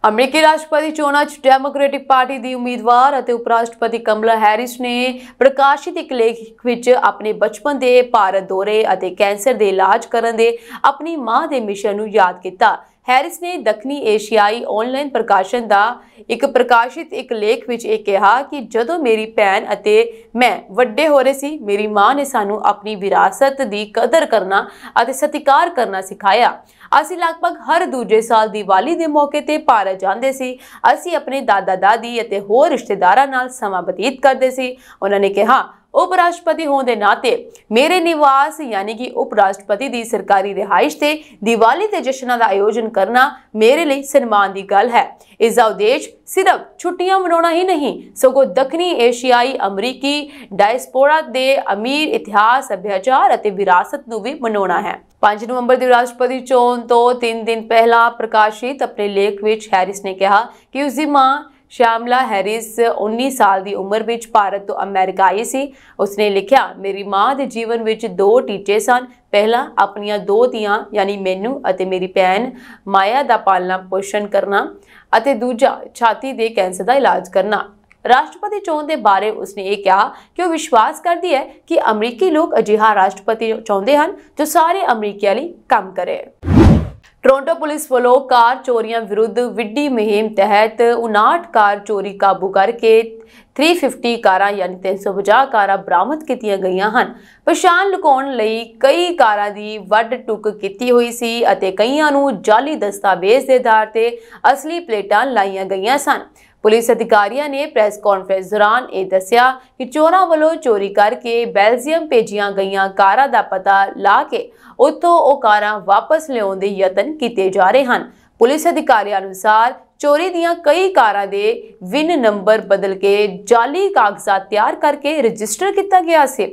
A: ਅਮਰੀਕੀ ਰਾਸ਼ਟਰਪਤੀ ਚੋਣਾਂ 'ਚ ਡੈਮੋਕ੍ਰੈਟਿਕ ਪਾਰਟੀ ਦੀ ਉਮੀਦਵਾਰ ਅਤੇ ਉਪ ਰਾਸ਼ਟਰਪਤੀ ਕਮਲਾ ਹੈਰਿਸ ਨੇ ਪ੍ਰਕਾਸ਼ਿਤ ਇੱਕ ਲੇਖ ਵਿੱਚ ਆਪਣੇ ਬਚਪਨ ਦੇ ਭਾਰਤ ਦੌਰੇ ਅਤੇ ਕੈਂਸਰ ਦੇ ਇਲਾਜ ਕਰਨ ਦੇ ਆਪਣੀ ਮਾਂ ਦੇ ਮਿਸ਼ਨ ਨੂੰ ਯਾਦ ਕੀਤਾ ਹੈਰਿਸ ਨੇ ਦੱਖਣੀ ਏਸ਼ੀਆਈ ਆਨਲਾਈਨ ਪ੍ਰਕਾਸ਼ਨ ਦਾ ਇੱਕ ਪ੍ਰਕਾਸ਼ਿਤ ਇੱਕ ਲੇਖ ਵਿੱਚ ਇਹ ਕਿਹਾ ਕਿ ਜਦੋਂ ਮੇਰੀ ਭੈਣ ਅਤੇ ਮੈਂ ਵੱਡੇ ਹੋ ਰਹੇ ਸੀ ਮੇਰੀ ਮਾਂ ਨੇ ਸਾਨੂੰ ਆਪਣੀ ਵਿਰਾਸਤ ਦੀ ਕਦਰ ਕਰਨਾ ਅਤੇ ਸਤਿਕਾਰ ਕਰਨਾ ਸਿਖਾਇਆ ਅਸੀਂ ਲਗਭਗ ਹਰ ਦੂਜੇ ਸਾਲ ਦੀਵਾਲੀ ਦੇ ਮੌਕੇ ਤੇ ਭਾਰਤ ਜਾਂਦੇ ਸੀ ਅਸੀਂ ਆਪਣੇ ਦਾਦਾ ਦਾਦੀ ਅਤੇ ਹੋਰ ਰਿਸ਼ਤੇਦਾਰਾਂ ਨਾਲ ਸਮਾਂ ਬਤੀਤ ਕਰਦੇ ਸੀ ਉਹਨਾਂ ਨੇ ਕਿਹਾ ਉਪ ਰਾਸ਼ਟਰਪਤੀ ਹੋਣ ਦੇ ਨਾਤੇ ਮੇਰੇ ਨਿਵਾਸ ਯਾਨੀ ਕਿ ਉਪ ਰਾਸ਼ਟਰਪਤੀ ਦੀ ਸਰਕਾਰੀ ਰਿਹਾਇਸ਼ ਤੇ ਦੀਵਾਲੀ ਤੇ ਜਸ਼ਨਾਂ ਦਾ ਆਯੋਜਨ ਕਰਨਾ ਮੇਰੇ ਲਈ ਸਨਮਾਨ ਦੀ ਗੱਲ ਹੈ ਇਸ ਦਾ ਉਦੇਸ਼ ਸਿਰਫ ਛੁੱਟੀਆਂ ਮਨਾਉਣਾ ਹੀ ਨਹੀਂ ਸਗੋਂ ਦੱਖਣੀ ਏਸ਼ੀਆਈ ਅਮਰੀਕੀ ਡਾਇਸਪੋਰਾ ਦੇ ਅਮੀਰ ਇਤਿਹਾਸ ਸੱਭਿਆਚਾਰ ਅਤੇ ਵਿਰਾਸਤ ਨੂੰ ਵੀ ਮਨਾਉਣਾ ਹੈ 5 ਨਵੰਬਰ ਦੀ ਰਾਸ਼ਟਰਪਤੀ ਚੋਣ ਤੋਂ 3 ਦਿਨ ਪਹਿਲਾਂ ਪ੍ਰਕਾਸ਼ਿਤ ਆਪਣੇ ਲੇਖ ਵਿੱਚ ਹੈਰਿਸ ਨੇ ਕਿਹਾ ਕਿ ਉਸ ਦੀ ਮਾਂ ਸ਼ਾਮਲਾ ਹੈਰਿਸ 19 ਸਾਲ ਦੀ ਉਮਰ ਵਿੱਚ ਭਾਰਤ ਤੋਂ ਅਮਰੀਕਾ ਆਈ ਸੀ ਉਸਨੇ ਲਿਖਿਆ ਮੇਰੀ ਮਾਂ ਦੇ ਜੀਵਨ ਵਿੱਚ ਦੋ ਟੀਚੇ ਸਨ ਪਹਿਲਾ ਆਪਣੀਆਂ ਦੋ ਧੀਆਂ ਯਾਨੀ ਮੈਨੂੰ ਅਤੇ ਮੇਰੀ ਭੈਣ ਮਾਇਆ ਦਾ ਪਾਲਣਾ ਪੋਸ਼ਣ ਕਰਨਾ ਅਤੇ ਦੂਜਾ ਛਾਤੀ ਦੇ ਕੈਂਸਰ ਦਾ ਇਲਾਜ ਕਰਨਾ ਰਾਸ਼ਟਰਪਤੀ ਚੋਣ ਦੇ ਬਾਰੇ ਉਸਨੇ ਇਹ ਕਿਹਾ ਕਿ ਉਹ ਵਿਸ਼ਵਾਸ ਕਰਦੀ ਹੈ ਕਿ ਅਮਰੀਕੀ ਲੋਕ ਅਜਿਹਾ ਰਾਸ਼ਟਰਪਤੀ ਚਾਹੁੰਦੇ ਹਨ ਜੋ ਸਾਰੇ ਅਮਰੀਕੀਆਂ ਲਈ ਕੰਮ ਕਰੇ ਟੋਰਾਂਟੋ ਪੁਲਿਸ ਵੱਲੋਂ ਕਾਰ ਚੋਰੀਆਂ ਵਿਰੁੱਧ ਵਿੱਢੀ ਮਹਿੰਮ ਤਹਿਤ 59 ਕਾਰ ਚੋਰੀ ਕਾਬੂ ਕਰਕੇ 350 ਕਾਰਾਂ ਯਾਨੀ 350 ਕਾਰਾਂ ਬਰਾਮਦ ਕੀਤੀਆਂ ਗਈਆਂ ਹਨ ਪਛਾਣ ਲੁਕਾਉਣ ਲਈ ਕਈ ਕਾਰਾਂ ਦੀ ਵੱਡ ਟੁੱਕ ਕੀਤੀ ਹੋਈ ਸੀ ਅਤੇ ਕਈਆਂ ਨੂੰ ਜਾਲੀ ਦਸਤਾਵੇਜ਼ ਦੇ ਆਧਾਰ ਤੇ ਅਸਲੀ ਪਲੇਟਾਂ ਲਾਈਆਂ ਗਈਆਂ ਸਨ ਪੁਲਿਸ ਅਧਿਕਾਰੀਆਂ ਨੇ ਪ੍ਰੈਸ ਕਾਨਫਰੰਸ ਦੌਰਾਨ ਇਹ ਦੱਸਿਆ ਕਿ ਚੋਰਾਂ ਵੱਲੋਂ ਚੋਰੀ ਕਰਕੇ ਬੈਲਜੀਅਮ ਭੇਜੀਆਂ ਗਈਆਂ ਕਾਰਾਂ ਦਾ ਪਤਾ ਲਾ ਕੇ ਉੱਥੋਂ ਉਹ ਕਾਰਾਂ ਵਾਪਸ ਲਿਆਉਣ ਦੇ ਯਤਨ ਕੀਤੇ ਜਾ ਰਹੇ ਹਨ ਪੁਲਿਸ ਅਧਿਕਾਰੀਆਂ ਅਨੁਸਾਰ ਚੋਰੀ ਦੀਆਂ ਕਈ ਕਾਰਾਂ ਦੇ ਵਿਨ ਨੰਬਰ ਬਦਲ ਕੇ ਜਾਲੀ ਕਾਗਜ਼ਾਤ ਤਿਆਰ ਕਰਕੇ ਰਜਿਸਟਰ ਕੀਤਾ ਗਿਆ ਸੀ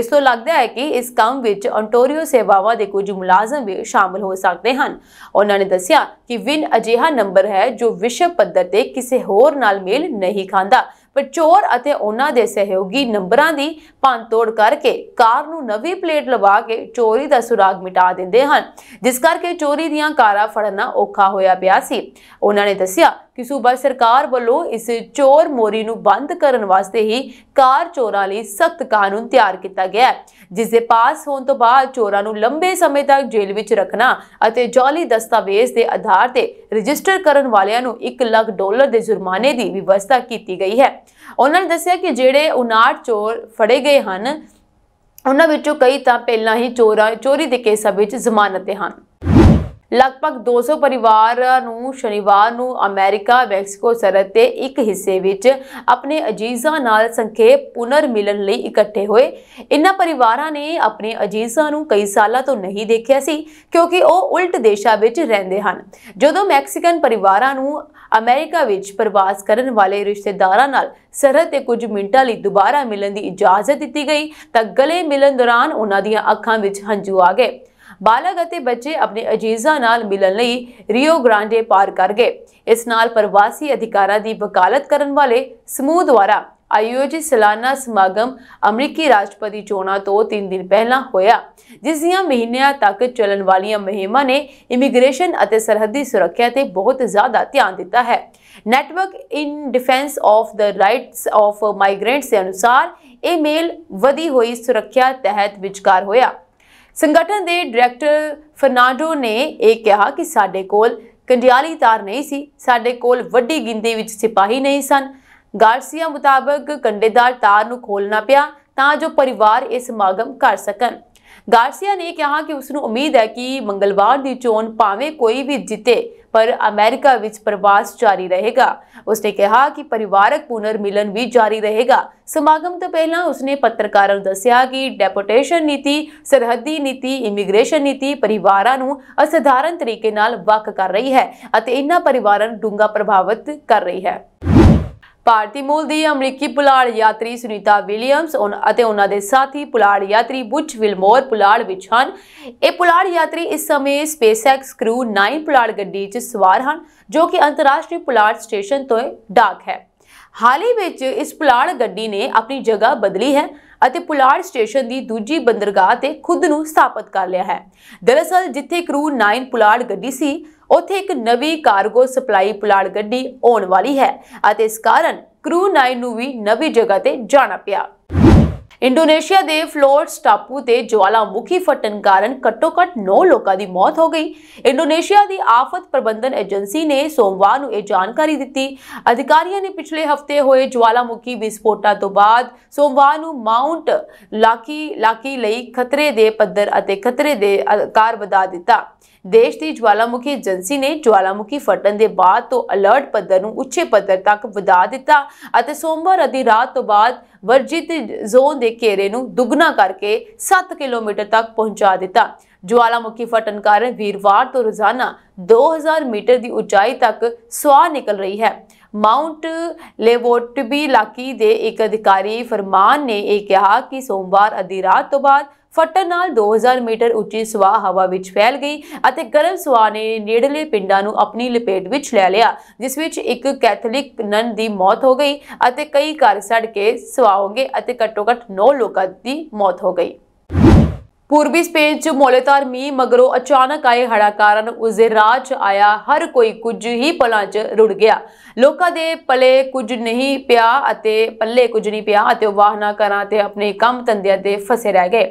A: ਇਸ ਤੋਂ ਲੱਗਦਾ ਹੈ ਕਿ ਇਸ ਕੰਮ ਵਿੱਚ ਅੰਟੋਰੀਓ ਸੇਵਾਵਾਂ ਦੇ ਕੁਝ ਮੁਲਾਜ਼ਮ ਵੀ ਸ਼ਾਮਲ ਹੋ ਸਕਦੇ ਹਨ ਉਹਨਾਂ ਨੇ ਦੱਸਿਆ ਕਿ ਵਿਨ ਅਜਿਹਾ ਨੰਬਰ ਹੈ ਜੋ ਵਿਸ਼ਵ ਪੱਧਰ ਤੇ ਕਿਸੇ ਹੋਰ ਨਾਲ ਮੇਲ ਨਹੀਂ ਖਾਂਦਾ ਪਰ ਚੋਰ ਅਤੇ ਉਹਨਾਂ ਦੇ ਸਹਿਯੋਗੀ ਨੰਬਰਾਂ ਦੀ ਤੋੜ ਕਰਕੇ ਕਾਰ ਨੂੰ ਨਵੀਂ ਪਲੇਟ ਲਵਾ ਕੇ ਚੋਰੀ ਦਾ ਸੁਰਾਗ ਮਿਟਾ ਦਿੰਦੇ ਹਨ ਜਿਸ ਕਰਕੇ ਚੋਰੀ ਦੀਆਂ ਕਾਰਾਂ ਫੜਨਾ ਔਖਾ ਹੋਇਆ ਪਿਆ ਸੀ ਉਹਨਾਂ ਨੇ ਦੱਸਿਆ ਕਿ ਸੂਬਾ ਸਰਕਾਰ ਵੱਲੋਂ ਇਸ ਚੋਰ ਮੋਰੀ ਨੂੰ ਬੰਦ ਕਰਨ ਵਾਸਤੇ ਹੀ ਕਾਰ ਚੋਰਾਂ ਲਈ ਸਖਤ ਕਾਨੂੰਨ ਤਿਆਰ ਕੀਤਾ ਗਿਆ ਹੈ ਜਿਸ ਦੇ ਪਾਸ ਹੋਣ ਤੋਂ ਬਾਅਦ ਚੋਰਾਂ ਨੂੰ ਲੰਬੇ ਸਮੇਂ ਤੱਕ ਜੇਲ੍ਹ ਵਿੱਚ ਰੱਖਣਾ ਅਤੇ ਜਾਲੀ ਦਸਤਾਵੇਜ਼ ਦੇ ਆਧਾਰ ਤੇ ਰਜਿਸਟਰ ਕਰਨ ਵਾਲਿਆਂ ਨੂੰ 1 ਲੱਖ ਡਾਲਰ ਦੇ ਜੁਰਮਾਨੇ ਦੀ ਵਿਵਸਥਾ ਕੀਤੀ ਗਈ ਹੈ ਉਹਨਾਂ ਨੇ ਦੱਸਿਆ ਕਿ ਜਿਹੜੇ 59 ਚੋਰ ਫੜੇ ਗਏ ਹਨ ਉਹਨਾਂ ਵਿੱਚੋਂ ਕਈ ਤਾਂ ਪਹਿਲਾਂ ਹੀ ਚੋਰਾਂ ਚੋਰੀ ਦੇ ਕੇਸਾਂ ਵਿੱਚ ਜ਼ਮਾਨਤ ਤੇ ਹਨ ਲਗਭਗ 200 ਪਰਿਵਾਰਾਂ ਨੂੰ ਸ਼ਨੀਵਾਰ ਨੂੰ ਅਮਰੀਕਾ ਮੈਕਸੀਕੋ ਸਰਹੱਦ ਤੇ ਇੱਕ ਹਿੱਸੇ ਵਿੱਚ ਆਪਣੇ ਅਜੀਜ਼ਾਂ ਨਾਲ ਸੰਖੇਪ ਪੁਨਰ ਮਿਲਣ ਲਈ ਇਕੱਠੇ ਹੋਏ ਇਨ੍ਹਾਂ ਪਰਿਵਾਰਾਂ ਨੇ ਆਪਣੇ ਅਜੀਜ਼ਾਂ ਨੂੰ ਕਈ ਸਾਲਾਂ ਤੋਂ ਨਹੀਂ ਦੇਖਿਆ ਸੀ ਕਿਉਂਕਿ ਉਹ ਉਲਟ ਦੇਸ਼ਾਂ ਵਿੱਚ ਰਹਿੰਦੇ ਹਨ ਜਦੋਂ ਮੈਕਸੀਕਨ ਪਰਿਵਾਰਾਂ ਨੂੰ ਅਮਰੀਕਾ ਵਿੱਚ ਪ੍ਰਵਾਸ ਕਰਨ ਵਾਲੇ ਰਿਸ਼ਤੇਦਾਰਾਂ ਨਾਲ ਸਰਹੱਦ ਤੇ ਕੁਝ ਮਿੰਟਾਂ ਲਈ ਦੁਬਾਰਾ ਮਿਲਣ ਦੀ ਇਜਾਜ਼ਤ ਦਿੱਤੀ ਗਈ ਤਾਂ ਗਲੇ ਮਿਲਣ ਦੌਰਾਨ ਉਹਨਾਂ ਦੀਆਂ ਅੱਖਾਂ ਵਿੱਚ ਹੰਝੂ ਆ ਗਏ ਬਾਲਗ ਅਤੇ ਬੱਚੇ ਆਪਣੇ ਅਜੀਜ਼ਾਂ ਨਾਲ ਮਿਲਣ ਲਈ ਰਿਓ ਗ੍ਰਾਂਡੇ ਪਾਰ ਕਰ ਗਏ ਇਸ ਨਾਲ ਪ੍ਰਵਾਸੀ ਅਧਿਕਾਰਾਂ ਦੀ ਵਕਾਲਤ ਕਰਨ ਵਾਲੇ ਸਮੂਹ ਦੁਆਰਾ ਆਯੋਜਿਤ ਸਾਲਾਨਾ ਸਮਾਗਮ ਅਮਰੀਕੀ ਰਾਸ਼ਟਰਪਤੀ ਚੋਣਾਂ ਤੋਂ 3 ਦਿਨ ਪਹਿਲਾਂ ਹੋਇਆ ਜਿਸ ਦੀਆਂ ਮਹੀਨਿਆਂ ਤੱਕ ਚੱਲਣ ਵਾਲੀਆਂ ਮਹਿਮਾ ਨੇ ਇਮੀਗ੍ਰੇਸ਼ਨ ਅਤੇ ਸਰਹੱਦੀ ਸੁਰੱਖਿਆ ਤੇ ਬਹੁਤ ਜ਼ਿਆਦਾ ਧਿਆਨ ਦਿੱਤਾ ਹੈ Network in Defense of the Rights of Migrants ਦੇ ਅਨੁਸਾਰ ਇਹ ਮੇਲ ਵਧੀ ਹੋਈ ਸੁਰੱਖਿਆ ਤਹਿਤ ਵਿਚਕਾਰ ਹੋਇਆ ਸੰਗਠਨ ਦੇ ਡਾਇਰੈਕਟਰ ਫਰਨਾਂਡੋ ਨੇ ਇਹ ਕਿਹਾ ਕਿ ਸਾਡੇ ਕੋਲ ਕੰਡਿਆਲੀ ਤਾਰ ਨਹੀਂ ਸੀ ਸਾਡੇ ਕੋਲ ਵੱਡੀ ਗਿੰਦੇ ਵਿੱਚ ਸਿਪਾਹੀ ਨਹੀਂ ਸਨ ਗਾਰਸੀਆ ਮੁਤਾਬਕ ਕੰਡੇਦਾਰ ਤਾਰ ਨੂੰ ਖੋਲਣਾ ਪਿਆ ਤਾਂ ਜੋ ਪਰਿਵਾਰ ਇਹ ਸਮਾਗਮ ਕਰ ਸਕਣ ਗਾਰਸੀਆ ਨੇ ਕਿਹਾ ਕਿ ਉਸ ਨੂੰ ਉਮੀਦ ਹੈ ਕਿ ਮੰਗਲਵਾਰ ਦੀ ਚੋਣ ਭਾਵੇਂ ਕੋਈ ਵੀ ਜਿੱਤੇ ਪਰ ਅਮਰੀਕਾ ਵਿੱਚ ਪ੍ਰਵਾਸ ਜਾਰੀ ਰਹੇਗਾ ਉਸਨੇ ਕਿਹਾ ਕਿ ਪਰਿਵਾਰਕ ਪੁਨਰ ਮਿਲਨ ਵੀ ਜਾਰੀ ਰਹੇਗਾ ਸਮਾਗਮ ਤੋਂ ਪਹਿਲਾਂ ਉਸਨੇ ਪੱਤਰਕਾਰਾਂ ਨੂੰ ਦੱਸਿਆ ਕਿ ਡੈਪੋਟੇਸ਼ਨ ਨੀਤੀ ਸਰਹੱਦੀ ਨੀਤੀ ਇਮੀਗ੍ਰੇਸ਼ਨ ਨੀਤੀ ਪਰਿਵਾਰਾਂ ਨੂੰ ਅਸਧਾਰਨ ਤਰੀਕੇ ਨਾਲ ਵੱਖ ਕਰ ਰਹੀ ਹੈ ਅਤੇ ਇਨ੍ਹਾਂ ਪਰਿਵਾਰਾਂ ਨੂੰ ਡੂੰਘਾ ਪ੍ਰਭਾਵਿਤ ਕਰ ਰਹੀ ਹੈ ਭਾਰਤੀ ਮੂਲ ਦੀ ਅਮਰੀਕੀ ਪੁਲਾੜ ਯਾਤਰੀ ਸੁਨੀਤਾ ਵਿਲੀਅਮਸ ਅਤੇ ਉਹਨਾਂ ਦੇ ਸਾਥੀ ਪੁਲਾੜ ਯਾਤਰੀ ਬੁਚ ਵਿਲਮੋਰ ਪੁਲਾੜ ਵਿੱਚ ਹਨ ਇਹ ਪੁਲਾੜ ਯਾਤਰੀ ਇਸ ਸਮੇਂ ਸਪੇਸਐਕਸ ਕਰੂ 9 ਪੁਲਾੜ ਗੱਡੀ 'ਚ ਸਵਾਰ ਹਨ ਜੋ ਕਿ ਅੰਤਰਰਾਸ਼ਟਰੀ ਪੁਲਾੜ ਸਟੇਸ਼ਨ ਤੋਂ ਡਾਕ ਹੈ ਹਾਲ ਹੀ ਵਿੱਚ ਇਸ ਪੁਲਾੜ ਗੱਡੀ ਨੇ ਆਪਣੀ ਜਗ੍ਹਾ ਬਦਲੀ ਹੈ ਅਤੇ ਪੁਲਾੜ ਸਟੇਸ਼ਨ ਦੀ ਦੂਜੀ ਬੰਦਰਗਾਹ ਤੇ ਖੁਦ ਨੂੰ ਸਥਾਪਿਤ ਕਰ ਲਿਆ ਹੈ ਦਰਅਸਲ ਜਿੱਥੇ ਕਰੂ 9 ਪੁਲਾੜ ਗੱਡੀ ਸੀ ਉੱਥੇ ਇੱਕ ਨਵੀਂ ਕਾਰਗੋ ਸਪਲਾਈ ਪੁਲਾੜ ਗੱਡੀ ਆਉਣ ਵਾਲੀ ਹੈ ਅਤੇ ਇਸ ਕਾਰਨ ਕਰੂ 9 ਨੂੰ ਵੀ ਨਵੀਂ ਜਗ੍ਹਾ ਤੇ ਜਾਣਾ ਪਿਆ ਇੰਡੋਨੇਸ਼ੀਆ ਦੇ ਫਲੋਰਸ ਟਾਪੂ ਤੇ ਜਵਾਲਾਮੁਖੀ ਫਟਣ ਕਾਰਨ ਘੱਟੋ-ਘੱਟ 9 ਲੋਕਾਂ ਦੀ ਮੌਤ ਹੋ ਗਈ ਇੰਡੋਨੇਸ਼ੀਆ ਦੀ ਆਫਤ ਪ੍ਰਬੰਧਨ ਏਜੰਸੀ ਨੇ ਸੋਮਵਾਰ ਨੂੰ ਇਹ ਜਾਣਕਾਰੀ ਦਿੱਤੀ ਅਧਿਕਾਰੀਆਂ ਨੇ ਪਿਛਲੇ ਹਫਤੇ ਹੋਏ ਜਵਾਲਾਮੁਖੀ ਵਿਸਫੋਟਾਂ ਤੋਂ ਬਾਅਦ ਸੋਮਵਾਰ ਨੂੰ ਮਾਉਂਟ ਲਾਕੀ ਲਾਕੀ ਲਈ ਖਤਰੇ ਦੇ ਪੱਧਰ ਅਤੇ ਖਤਰੇ ਦੇ ਆਕਾਰ ਵਧਾ ਦਿੱਤਾ ਦੇਸ਼ ਦੀ ਜਵਾਲਾਮੁਖੀ ਏਜੰਸੀ ਨੇ ਜਵਾਲਾਮੁਖੀ ਫਟਣ ਦੇ ਬਾਅਦ ਤੋਂ ਅਲਰਟ ਪੱਧਰ ਨੂੰ ਉੱਚੇ ਪੱਧਰ ਤੱਕ ਵਧਾ ਦਿੱਤਾ ਅਤੇ ਸੋਮਵਾਰ ਅਧੀ ਰਾਤ ਤੋਂ ਬਾਅਦ ਵਰਜਿਤ ਜ਼ੋਨ ਦੇ ਘੇਰੇ ਨੂੰ ਦੁੱਗਣਾ ਕਰਕੇ 7 ਕਿਲੋਮੀਟਰ ਤੱਕ ਪਹੁੰਚਾ ਦਿੱਤਾ ਜਵਾਲਾਮੁਖੀ ਫਟਣ ਕਾਰਨ ਵੀਰਵਾਰ ਤੋਂ ਰੋਜ਼ਾਨਾ 2000 ਮੀਟਰ ਦੀ ਉਚਾਈ ਤੱਕ ਸਵਾਹ ਨਿਕਲ ਰਹੀ ਹੈ ਮਾਉਂਟ ਲੇਵੋਟਬੀ ਲਾਕੀ ਦੇ ਇੱਕ ਅਧਿਕਾਰੀ ਫਰਮਾਨ ਨੇ ਇਹ ਕਿਹਾ ਕਿ ਸੋਮਵਾਰ ਅਧੀ ਰਾਤ ਤੋਂ ਬਾਅਦ ਫਟਣ ਨਾਲ 2000 ਮੀਟਰ ਉੱਚੀ ਸਵਾਹ ਹਵਾ ਵਿੱਚ ਫੈਲ ਗਈ ਅਤੇ ਗਰਮ ਸਵਾਹ ਨੇ ਨੇੜਲੇ ਪਿੰਡਾਂ ਨੂੰ ਆਪਣੀ ਲਪੇਟ ਵਿੱਚ ਲੈ ਲਿਆ ਜਿਸ ਵਿੱਚ ਇੱਕ ਕੈਥੋਲਿਕ ਨਨ ਦੀ ਮੌਤ ਹੋ ਗਈ ਅਤੇ ਕਈ ਘਰ ਸੜ ਕੇ ਸਵਾਹ ਹੋ ਗਏ ਅਤੇ ਘੱਟੋ-ਘੱਟ 9 ਲੋਕਾਂ ਦੀ ਮੌਤ ਹੋ ਗਈ ਪੂਰਬੀ ਸਪੇਨ 'ਚ ਮੋਲੇਤਾਰ ਮੀ ਮਗਰੋਂ ਅਚਾਨਕ ਆਏ ਹੜਾ ਕਾਰਨ ਉਸੇ ਰਾਜ ਆਇਆ ਹਰ ਕੋਈ ਕੁਝ ਹੀ ਪਲਾਂ 'ਚ ਰੁੜ ਗਿਆ ਲੋਕਾਂ ਦੇ ਪਲੇ ਕੁਝ ਨਹੀਂ ਪਿਆ ਅਤੇ ਪੱਲੇ ਕੁਝ ਨਹੀਂ ਪਿਆ ਅਤੇ ਉਹ ਵਾਹਨਾ ਕਰਾਂ ਤੇ ਆਪਣੇ ਕੰਮ ਧੰਦਿਆਂ ਤੇ ਫਸੇ ਰਹਿ ਗਏ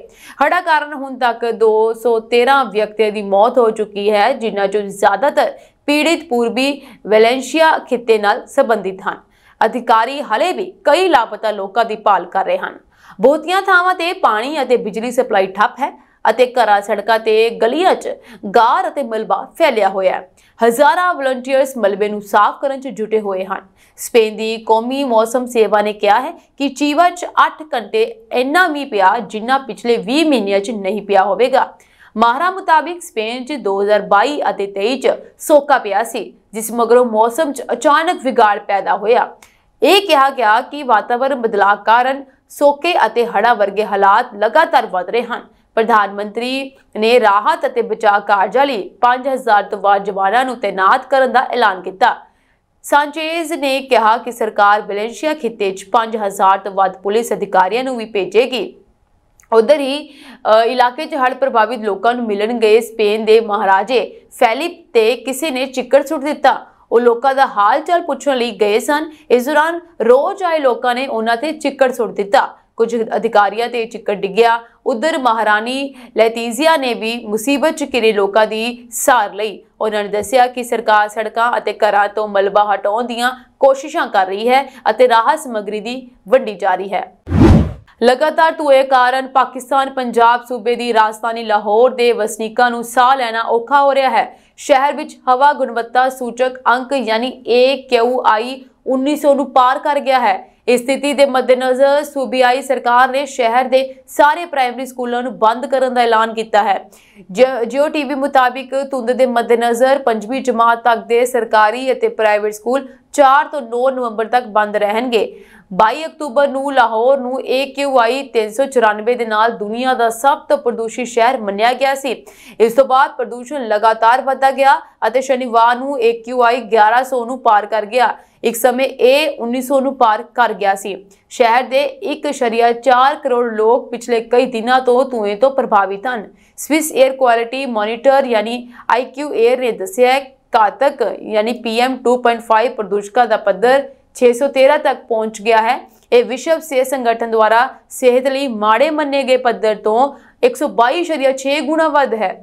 A: ਹੜਾ ਕਾਰਨ ਹੁਣ ਤੱਕ 213 ਵਿਅਕਤੀਆਂ ਦੀ ਮੌਤ ਹੋ ਚੁੱਕੀ ਹੈ ਜਿਨ੍ਹਾਂ 'ਚੋਂ ਜ਼ਿਆਦਾਤਰ ਪੀੜਿਤ ਪੂਰਬੀ ਵੈਲੈਂਸ਼ੀਆ ਖਿੱਤੇ ਨਾਲ ਸੰਬੰਧਿਤ ਹਨ ਅਧਿਕਾਰੀ ਹਲੇ ਵੀ ਕਈ ਲਾਪਤਾ ਲੋਕਾਂ ਦੀ ਭਾਲ ਕਰ ਰਹੇ ਹਨ ਬਹੁਤੀਆਂ ਥਾਵਾਂ ਤੇ ਪਾਣੀ ਅਤੇ ਬਿਜਲੀ ਸਪਲਾਈ ਠੱਪ ਹੈ ਅਤੇ ਘਰਾਂ ਸੜਕਾਂ ਤੇ ਗਲੀਆਂ 'ਚ ਗਾਰ ਅਤੇ ਮਲਬਾ ਫੈਲਿਆ ਹੋਇਆ ਹੈ ਹਜ਼ਾਰਾਂ ਵਲੰਟੀਅਰਸ ਮਲਬੇ ਨੂੰ ਸਾਫ਼ ਕਰਨ 'ਚ ਜੁਟੇ ਹੋਏ ਹਨ ਸਪੇਨ ਦੀ ਕੌਮੀ ਮੌਸਮ ਸੇਵਾ ਨੇ ਕਿਹਾ ਹੈ ਕਿ ਚੀਵਾ 'ਚ 8 ਘੰਟੇ ਇੰਨਾ ਮੀਂਹ ਪਿਆ ਜਿੰਨਾ ਪਿਛਲੇ 20 ਮਹੀਨਿਆਂ 'ਚ ਨਹੀਂ ਪਿਆ ਹੋਵੇਗਾ ਮਾਹਰਾ ਮੁਤਾਬਿਕ ਸਪੇਨ 'ਚ 2022 ਅਤੇ 23 'ਚ ਸੋਕਾ ਪਿਆ ਸੀ ਜਿਸ ਮਗਰੋਂ ਮੌਸਮ 'ਚ ਅਚਾਨਕ ਵਿਗਾੜ ਪੈਦਾ ਹੋਇਆ ਇਹ ਕਿਹਾ ਗਿਆ ਕਿ ਵਾਤਾਵਰਣ ਬਦਲਾਅ ਕਾਰਨ ਸੋਕੇ ਅਤੇ ਹੜਾ ਵਰਗੇ ਹਾਲਾਤ ਲਗਾਤਾਰ ਵਧ ਰਹੇ ਹਨ ਪ੍ਰਧਾਨ ਮੰਤਰੀ ਨੇ ਰਾਹਤ ਅਤੇ ਬਚਾਅ ਕਾਰਜਾਂ ਲਈ 5000 ਤੋਂ ਵੱਧ ਜਵਾਨਾਂ ਨੂੰ ਤਾਇਨਾਤ ਕਰਨ ਦਾ ਐਲਾਨ ਕੀਤਾ ਸਾਂਚੇਜ਼ ਨੇ ਕਿਹਾ ਕਿ ਸਰਕਾਰ ਬਲੈਂਸ਼ੀਆ ਖਿੱਤੇ 'ਚ 5000 ਤੋਂ ਵੱਧ ਪੁਲਿਸ ਅਧਿਕਾਰੀਆਂ ਨੂੰ ਵੀ ਭੇਜੇਗੀ ਉਧਰ ਹੀ ਇਲਾਕੇ 'ਚ ਹੜ੍ਹ ਪ੍ਰਭਾਵਿਤ ਲੋਕਾਂ ਨੂੰ ਮਿਲਣ ਗਏ ਸਪੇਨ ਦੇ ਮਹਾਰਾਜੇ ਫੈਲਿਪ ਤੇ ਕਿਸੇ ਨੇ ਚਿੱਕੜ ਸੁੱਟ ਦਿੱਤਾ ਉਹ ਲੋਕਾਂ ਦਾ ਹਾਲ ਚਾਲ ਪੁੱਛਣ ਲਈ ਗਏ ਸਨ ਇਸ ਦੌਰਾਨ ਰੋਜ਼ ਆਏ ਲੋਕਾਂ ਨੇ ਉਹਨਾਂ ਤੇ ਚਿੱਕੜ ਸੁੱਟ ਦਿੱਤਾ ਕੁਝ ਅਧਿਕਾਰੀਆਂ ਤੇ ਚਿੱਕੜ ਡਿੱਗਿਆ ਉਧਰ ਮਹਾਰਾਣੀ ਲੈਤੀਜ਼ੀਆ ਨੇ ਵੀ ਮੁਸੀਬਤ 'ਚ ਕਿਰੇ ਲੋਕਾਂ ਦੀ ਸਾਰ ਲਈ ਉਹਨਾਂ ਨੇ ਦੱਸਿਆ ਕਿ ਸਰਕਾਰ ਸੜਕਾਂ ਅਤੇ ਘਰਾਂ ਤੋਂ ਮਲਬਾ ਹਟਾਉਣ ਦੀਆਂ ਕੋਸ਼ਿਸ਼ਾਂ ਕਰ ਰਹੀ ਹੈ ਅਤੇ ਰਾਹਤ ਸਮਗਰੀ ਦੀ ਵੰਡੀ ਜਾਰੀ ਹੈ ਲਗਾਤਾਰ ਧੂਏ ਕਾਰਨ ਪਾਕਿਸਤਾਨ ਪੰਜਾਬ ਸੂਬੇ ਦੀ ਰਾਜਧਾਨੀ ਲਾਹੌਰ ਦੇ ਵਸਨੀਕਾਂ ਨੂੰ ਸਾਹ ਲੈਣਾ ਔਖਾ ਹੋ ਰਿਹਾ ਹੈ ਸ਼ਹਿਰ ਵਿੱਚ ਹਵਾ ਗੁਣਵੱਤਾ ਸੂਚਕ ਅੰਕ ਯਾਨੀ AQI 1900 ਨੂੰ ਪਾਰ ਕਰ ਗਿਆ ਹੈ ਇਸ ਸਥਿਤੀ ਦੇ ਮੱਦੇਨਜ਼ਰ ਸੂਬਾਈ ਸਰਕਾਰ ਨੇ ਸ਼ਹਿਰ ਦੇ ਸਾਰੇ ਪ੍ਰਾਇਮਰੀ ਸਕੂਲਾਂ ਨੂੰ ਬੰਦ ਕਰਨ ਦਾ ਐਲਾਨ ਕੀਤਾ ਹੈ ਜਿਓ ਟੀਵੀ ਮੁਤਾਬਿਕ ਤੁੰਦ ਦੇ ਮੱਦੇਨਜ਼ਰ ਪੰਜਵੀਂ ਜਮਾਤ ਤੱਕ ਦੇ ਸਰਕਾਰੀ ਅਤੇ ਪ੍ਰਾਈਵੇਟ ਸਕੂਲ 4 ਤੋਂ 9 ਨਵੰਬਰ ਤੱਕ ਬੰਦ ਰਹਿਣਗੇ 22 ਅਕਤੂਬਰ ਨੂੰ ਲਾਹੌਰ ਨੂੰ AQI 394 ਦੇ ਨਾਲ ਦੁਨੀਆ ਦਾ ਸਭ ਤੋਂ ਪ੍ਰਦੂਸ਼ਿਤ ਸ਼ਹਿਰ ਮੰਨਿਆ ਗਿਆ ਸੀ ਇਸ ਤੋਂ ਬਾਅਦ ਪ੍ਰਦੂਸ਼ਣ ਲਗਾਤਾਰ ਵਧਦਾ ਗਿਆ ਅਤੇ ਸ਼ਨੀਵਾਰ ਨੂੰ AQI 1100 ਨੂੰ ਪਾਰ ਕਰ ਗਿਆ ਇੱਕ ਸਮੇਂ ਇਹ 1900 ਨੂੰ ਪਾਰ ਕਰ ਗਿਆ ਸੀ ਸ਼ਹਿਰ ਦੇ 1.4 ਕਰੋੜ ਲੋਕ ਪਿਛਲੇ ਕਈ ਦਿਨਾਂ ਤੋਂ ਧੂਏ ਤੋਂ ਪ੍ਰਭਾਵਿਤ ਹਨ ਸਵਿਸ 에ਅਰ ਕੁਆਲਿਟੀ ਮੋਨੀਟਰ ਯਾਨੀ IQ 에ਅਰ ਨੇ ਦੱਸਿਆ ਘਾਤਕ ਯਾਨੀ ਪੀਐਮ 2.5 ਪ੍ਰਦੂਸ਼ਕ ਦਾ ਪੱਧਰ 613 ਤੱਕ ਪਹੁੰਚ ਗਿਆ ਹੈ ਇਹ ਵਿਸ਼ਵ ਸਿਹਤ ਸੰਗਠਨ ਦੁਆਰਾ ਸਿਹਤ ਲਈ ਮਾੜੇ ਮੰਨੇ ਗਏ ਪੱਧਰ ਤੋਂ 122.6 ਗੁਣਾ ਵੱਧ ਹੈ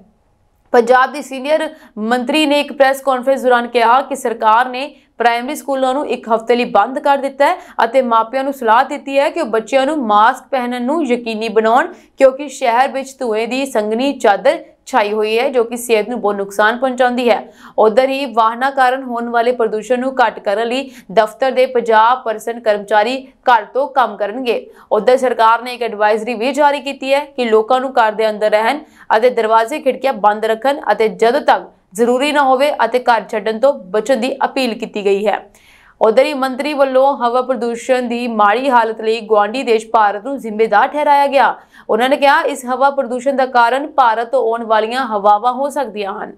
A: ਪੰਜਾਬ ਦੇ ਸੀਨੀਅਰ ਮੰਤਰੀ ਨੇ ਇੱਕ ਪ੍ਰੈਸ ਕਾਨਫਰੰਸ ਦੌਰਾਨ ਕਿਹਾ ਕਿ ਸਰਕਾਰ ਨੇ ਪ੍ਰਾਇਮਰੀ ਸਕੂਲਾਂ ਨੂੰ ਇੱਕ ਹਫ਼ਤੇ ਲਈ ਬੰਦ ਕਰ ਦਿੱਤਾ ਹੈ ਅਤੇ ਮਾਪਿਆਂ ਨੂੰ ਸਲਾਹ ਦਿੱਤੀ ਹੈ ਕਿ ਉਹ ਬੱਚਿਆਂ ਨੂੰ ਮਾਸਕ ਪਹਿਨਣ ਨੂੰ ਯਕੀਨੀ ਬਣਾਉਣ ਕਿਉਂਕਿ ਸ਼ਹਿਰ ਵਿੱਚ ਧੂਏ ਦੀ ਸੰਗਨੀ ਚਾਦਰ ਛਾਈ ਹੋਈ ਹੈ ਜੋ ਕਿ ਸਿਹਤ ਨੂੰ ਬਹੁਤ ਨੁਕਸਾਨ ਪਹੁੰਚਾਉਂਦੀ ਹੈ ਉਧਰ ਹੀ ਵਾਹਨਾਂ ਕਾਰਨ ਹੋਣ ਵਾਲੇ ਪ੍ਰਦੂਸ਼ਣ ਨੂੰ ਘਟ ਕਰਨ ਲਈ ਦਫ਼ਤਰ ਦੇ 50% ਕਰਮਚਾਰੀ ਘਰ ਤੋਂ ਕੰਮ ਕਰਨਗੇ ਉਧਰ ਸਰਕਾਰ ਨੇ ਇੱਕ ਐਡਵਾਈਜ਼ਰੀ ਵੀ ਜਾਰੀ ਕੀਤੀ ਹੈ ਕਿ ਲੋਕਾਂ ਨੂੰ ਘਰ ਦੇ ਅੰਦਰ ਰਹਿਣ ਅਤੇ ਦਰਵਾਜ਼ੇ ਖਿੜਕੀਆਂ ਬੰਦ ਰੱਖਣ ਅਤੇ ਜਦੋਂ ਤੱਕ ਜ਼ਰੂਰੀ ਨਾ ਹੋਵੇ ਅਤੇ ਘਰ ਛੱਡਣ ਤੋਂ ਬਚਣ ਦੀ ਅਪੀਲ ਕੀਤੀ ਗਈ ਹੈ ਉਧਰ ਹੀ ਮੰਤਰੀ ਵੱਲੋਂ ਹਵਾ ਪ੍ਰਦੂਸ਼ਣ ਦੀ ਮਾੜੀ ਹਾਲਤ ਲਈ ਗਵਾਂਡੀ ਦੇਸ਼ ਭਾਰਤ ਨੂੰ ਜ਼ਿੰਮੇਦਾਰ ਠਹਿਰਾਇਆ ਗਿਆ ਉਹਨਾਂ ਨੇ ਕਿਹਾ ਇਸ ਹਵਾ ਪ੍ਰਦੂਸ਼ਣ ਦਾ ਕਾਰਨ ਭਾਰਤ ਤੋਂ ਆਉਣ ਵਾਲੀਆਂ ਹਵਾਵਾਂ ਹੋ ਸਕਦੀਆਂ ਹਨ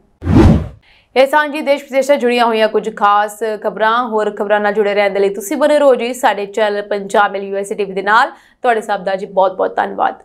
A: ਇਹ ਸਾਂਝੀ ਦੇਸ਼ ਵਿਦੇਸ਼ ਨਾਲ ਜੁੜੀਆਂ ਹੋਈਆਂ ਕੁਝ ਖਾਸ ਖਬਰਾਂ ਹੋਰ ਖਬਰਾਂ ਨਾਲ ਜੁੜੇ ਰਹਿਣ ਦੇ ਲਈ ਤੁਸੀਂ ਬਣੇ ਰਹੋ ਜੀ ਸਾਡੇ channel Punjab Mail US TV ਦੇ ਨਾਲ ਤੁਹਾਡੇ ਸਭ ਦਾ ਜੀ ਬਹੁਤ ਬਹੁਤ ਧੰਨਵਾਦ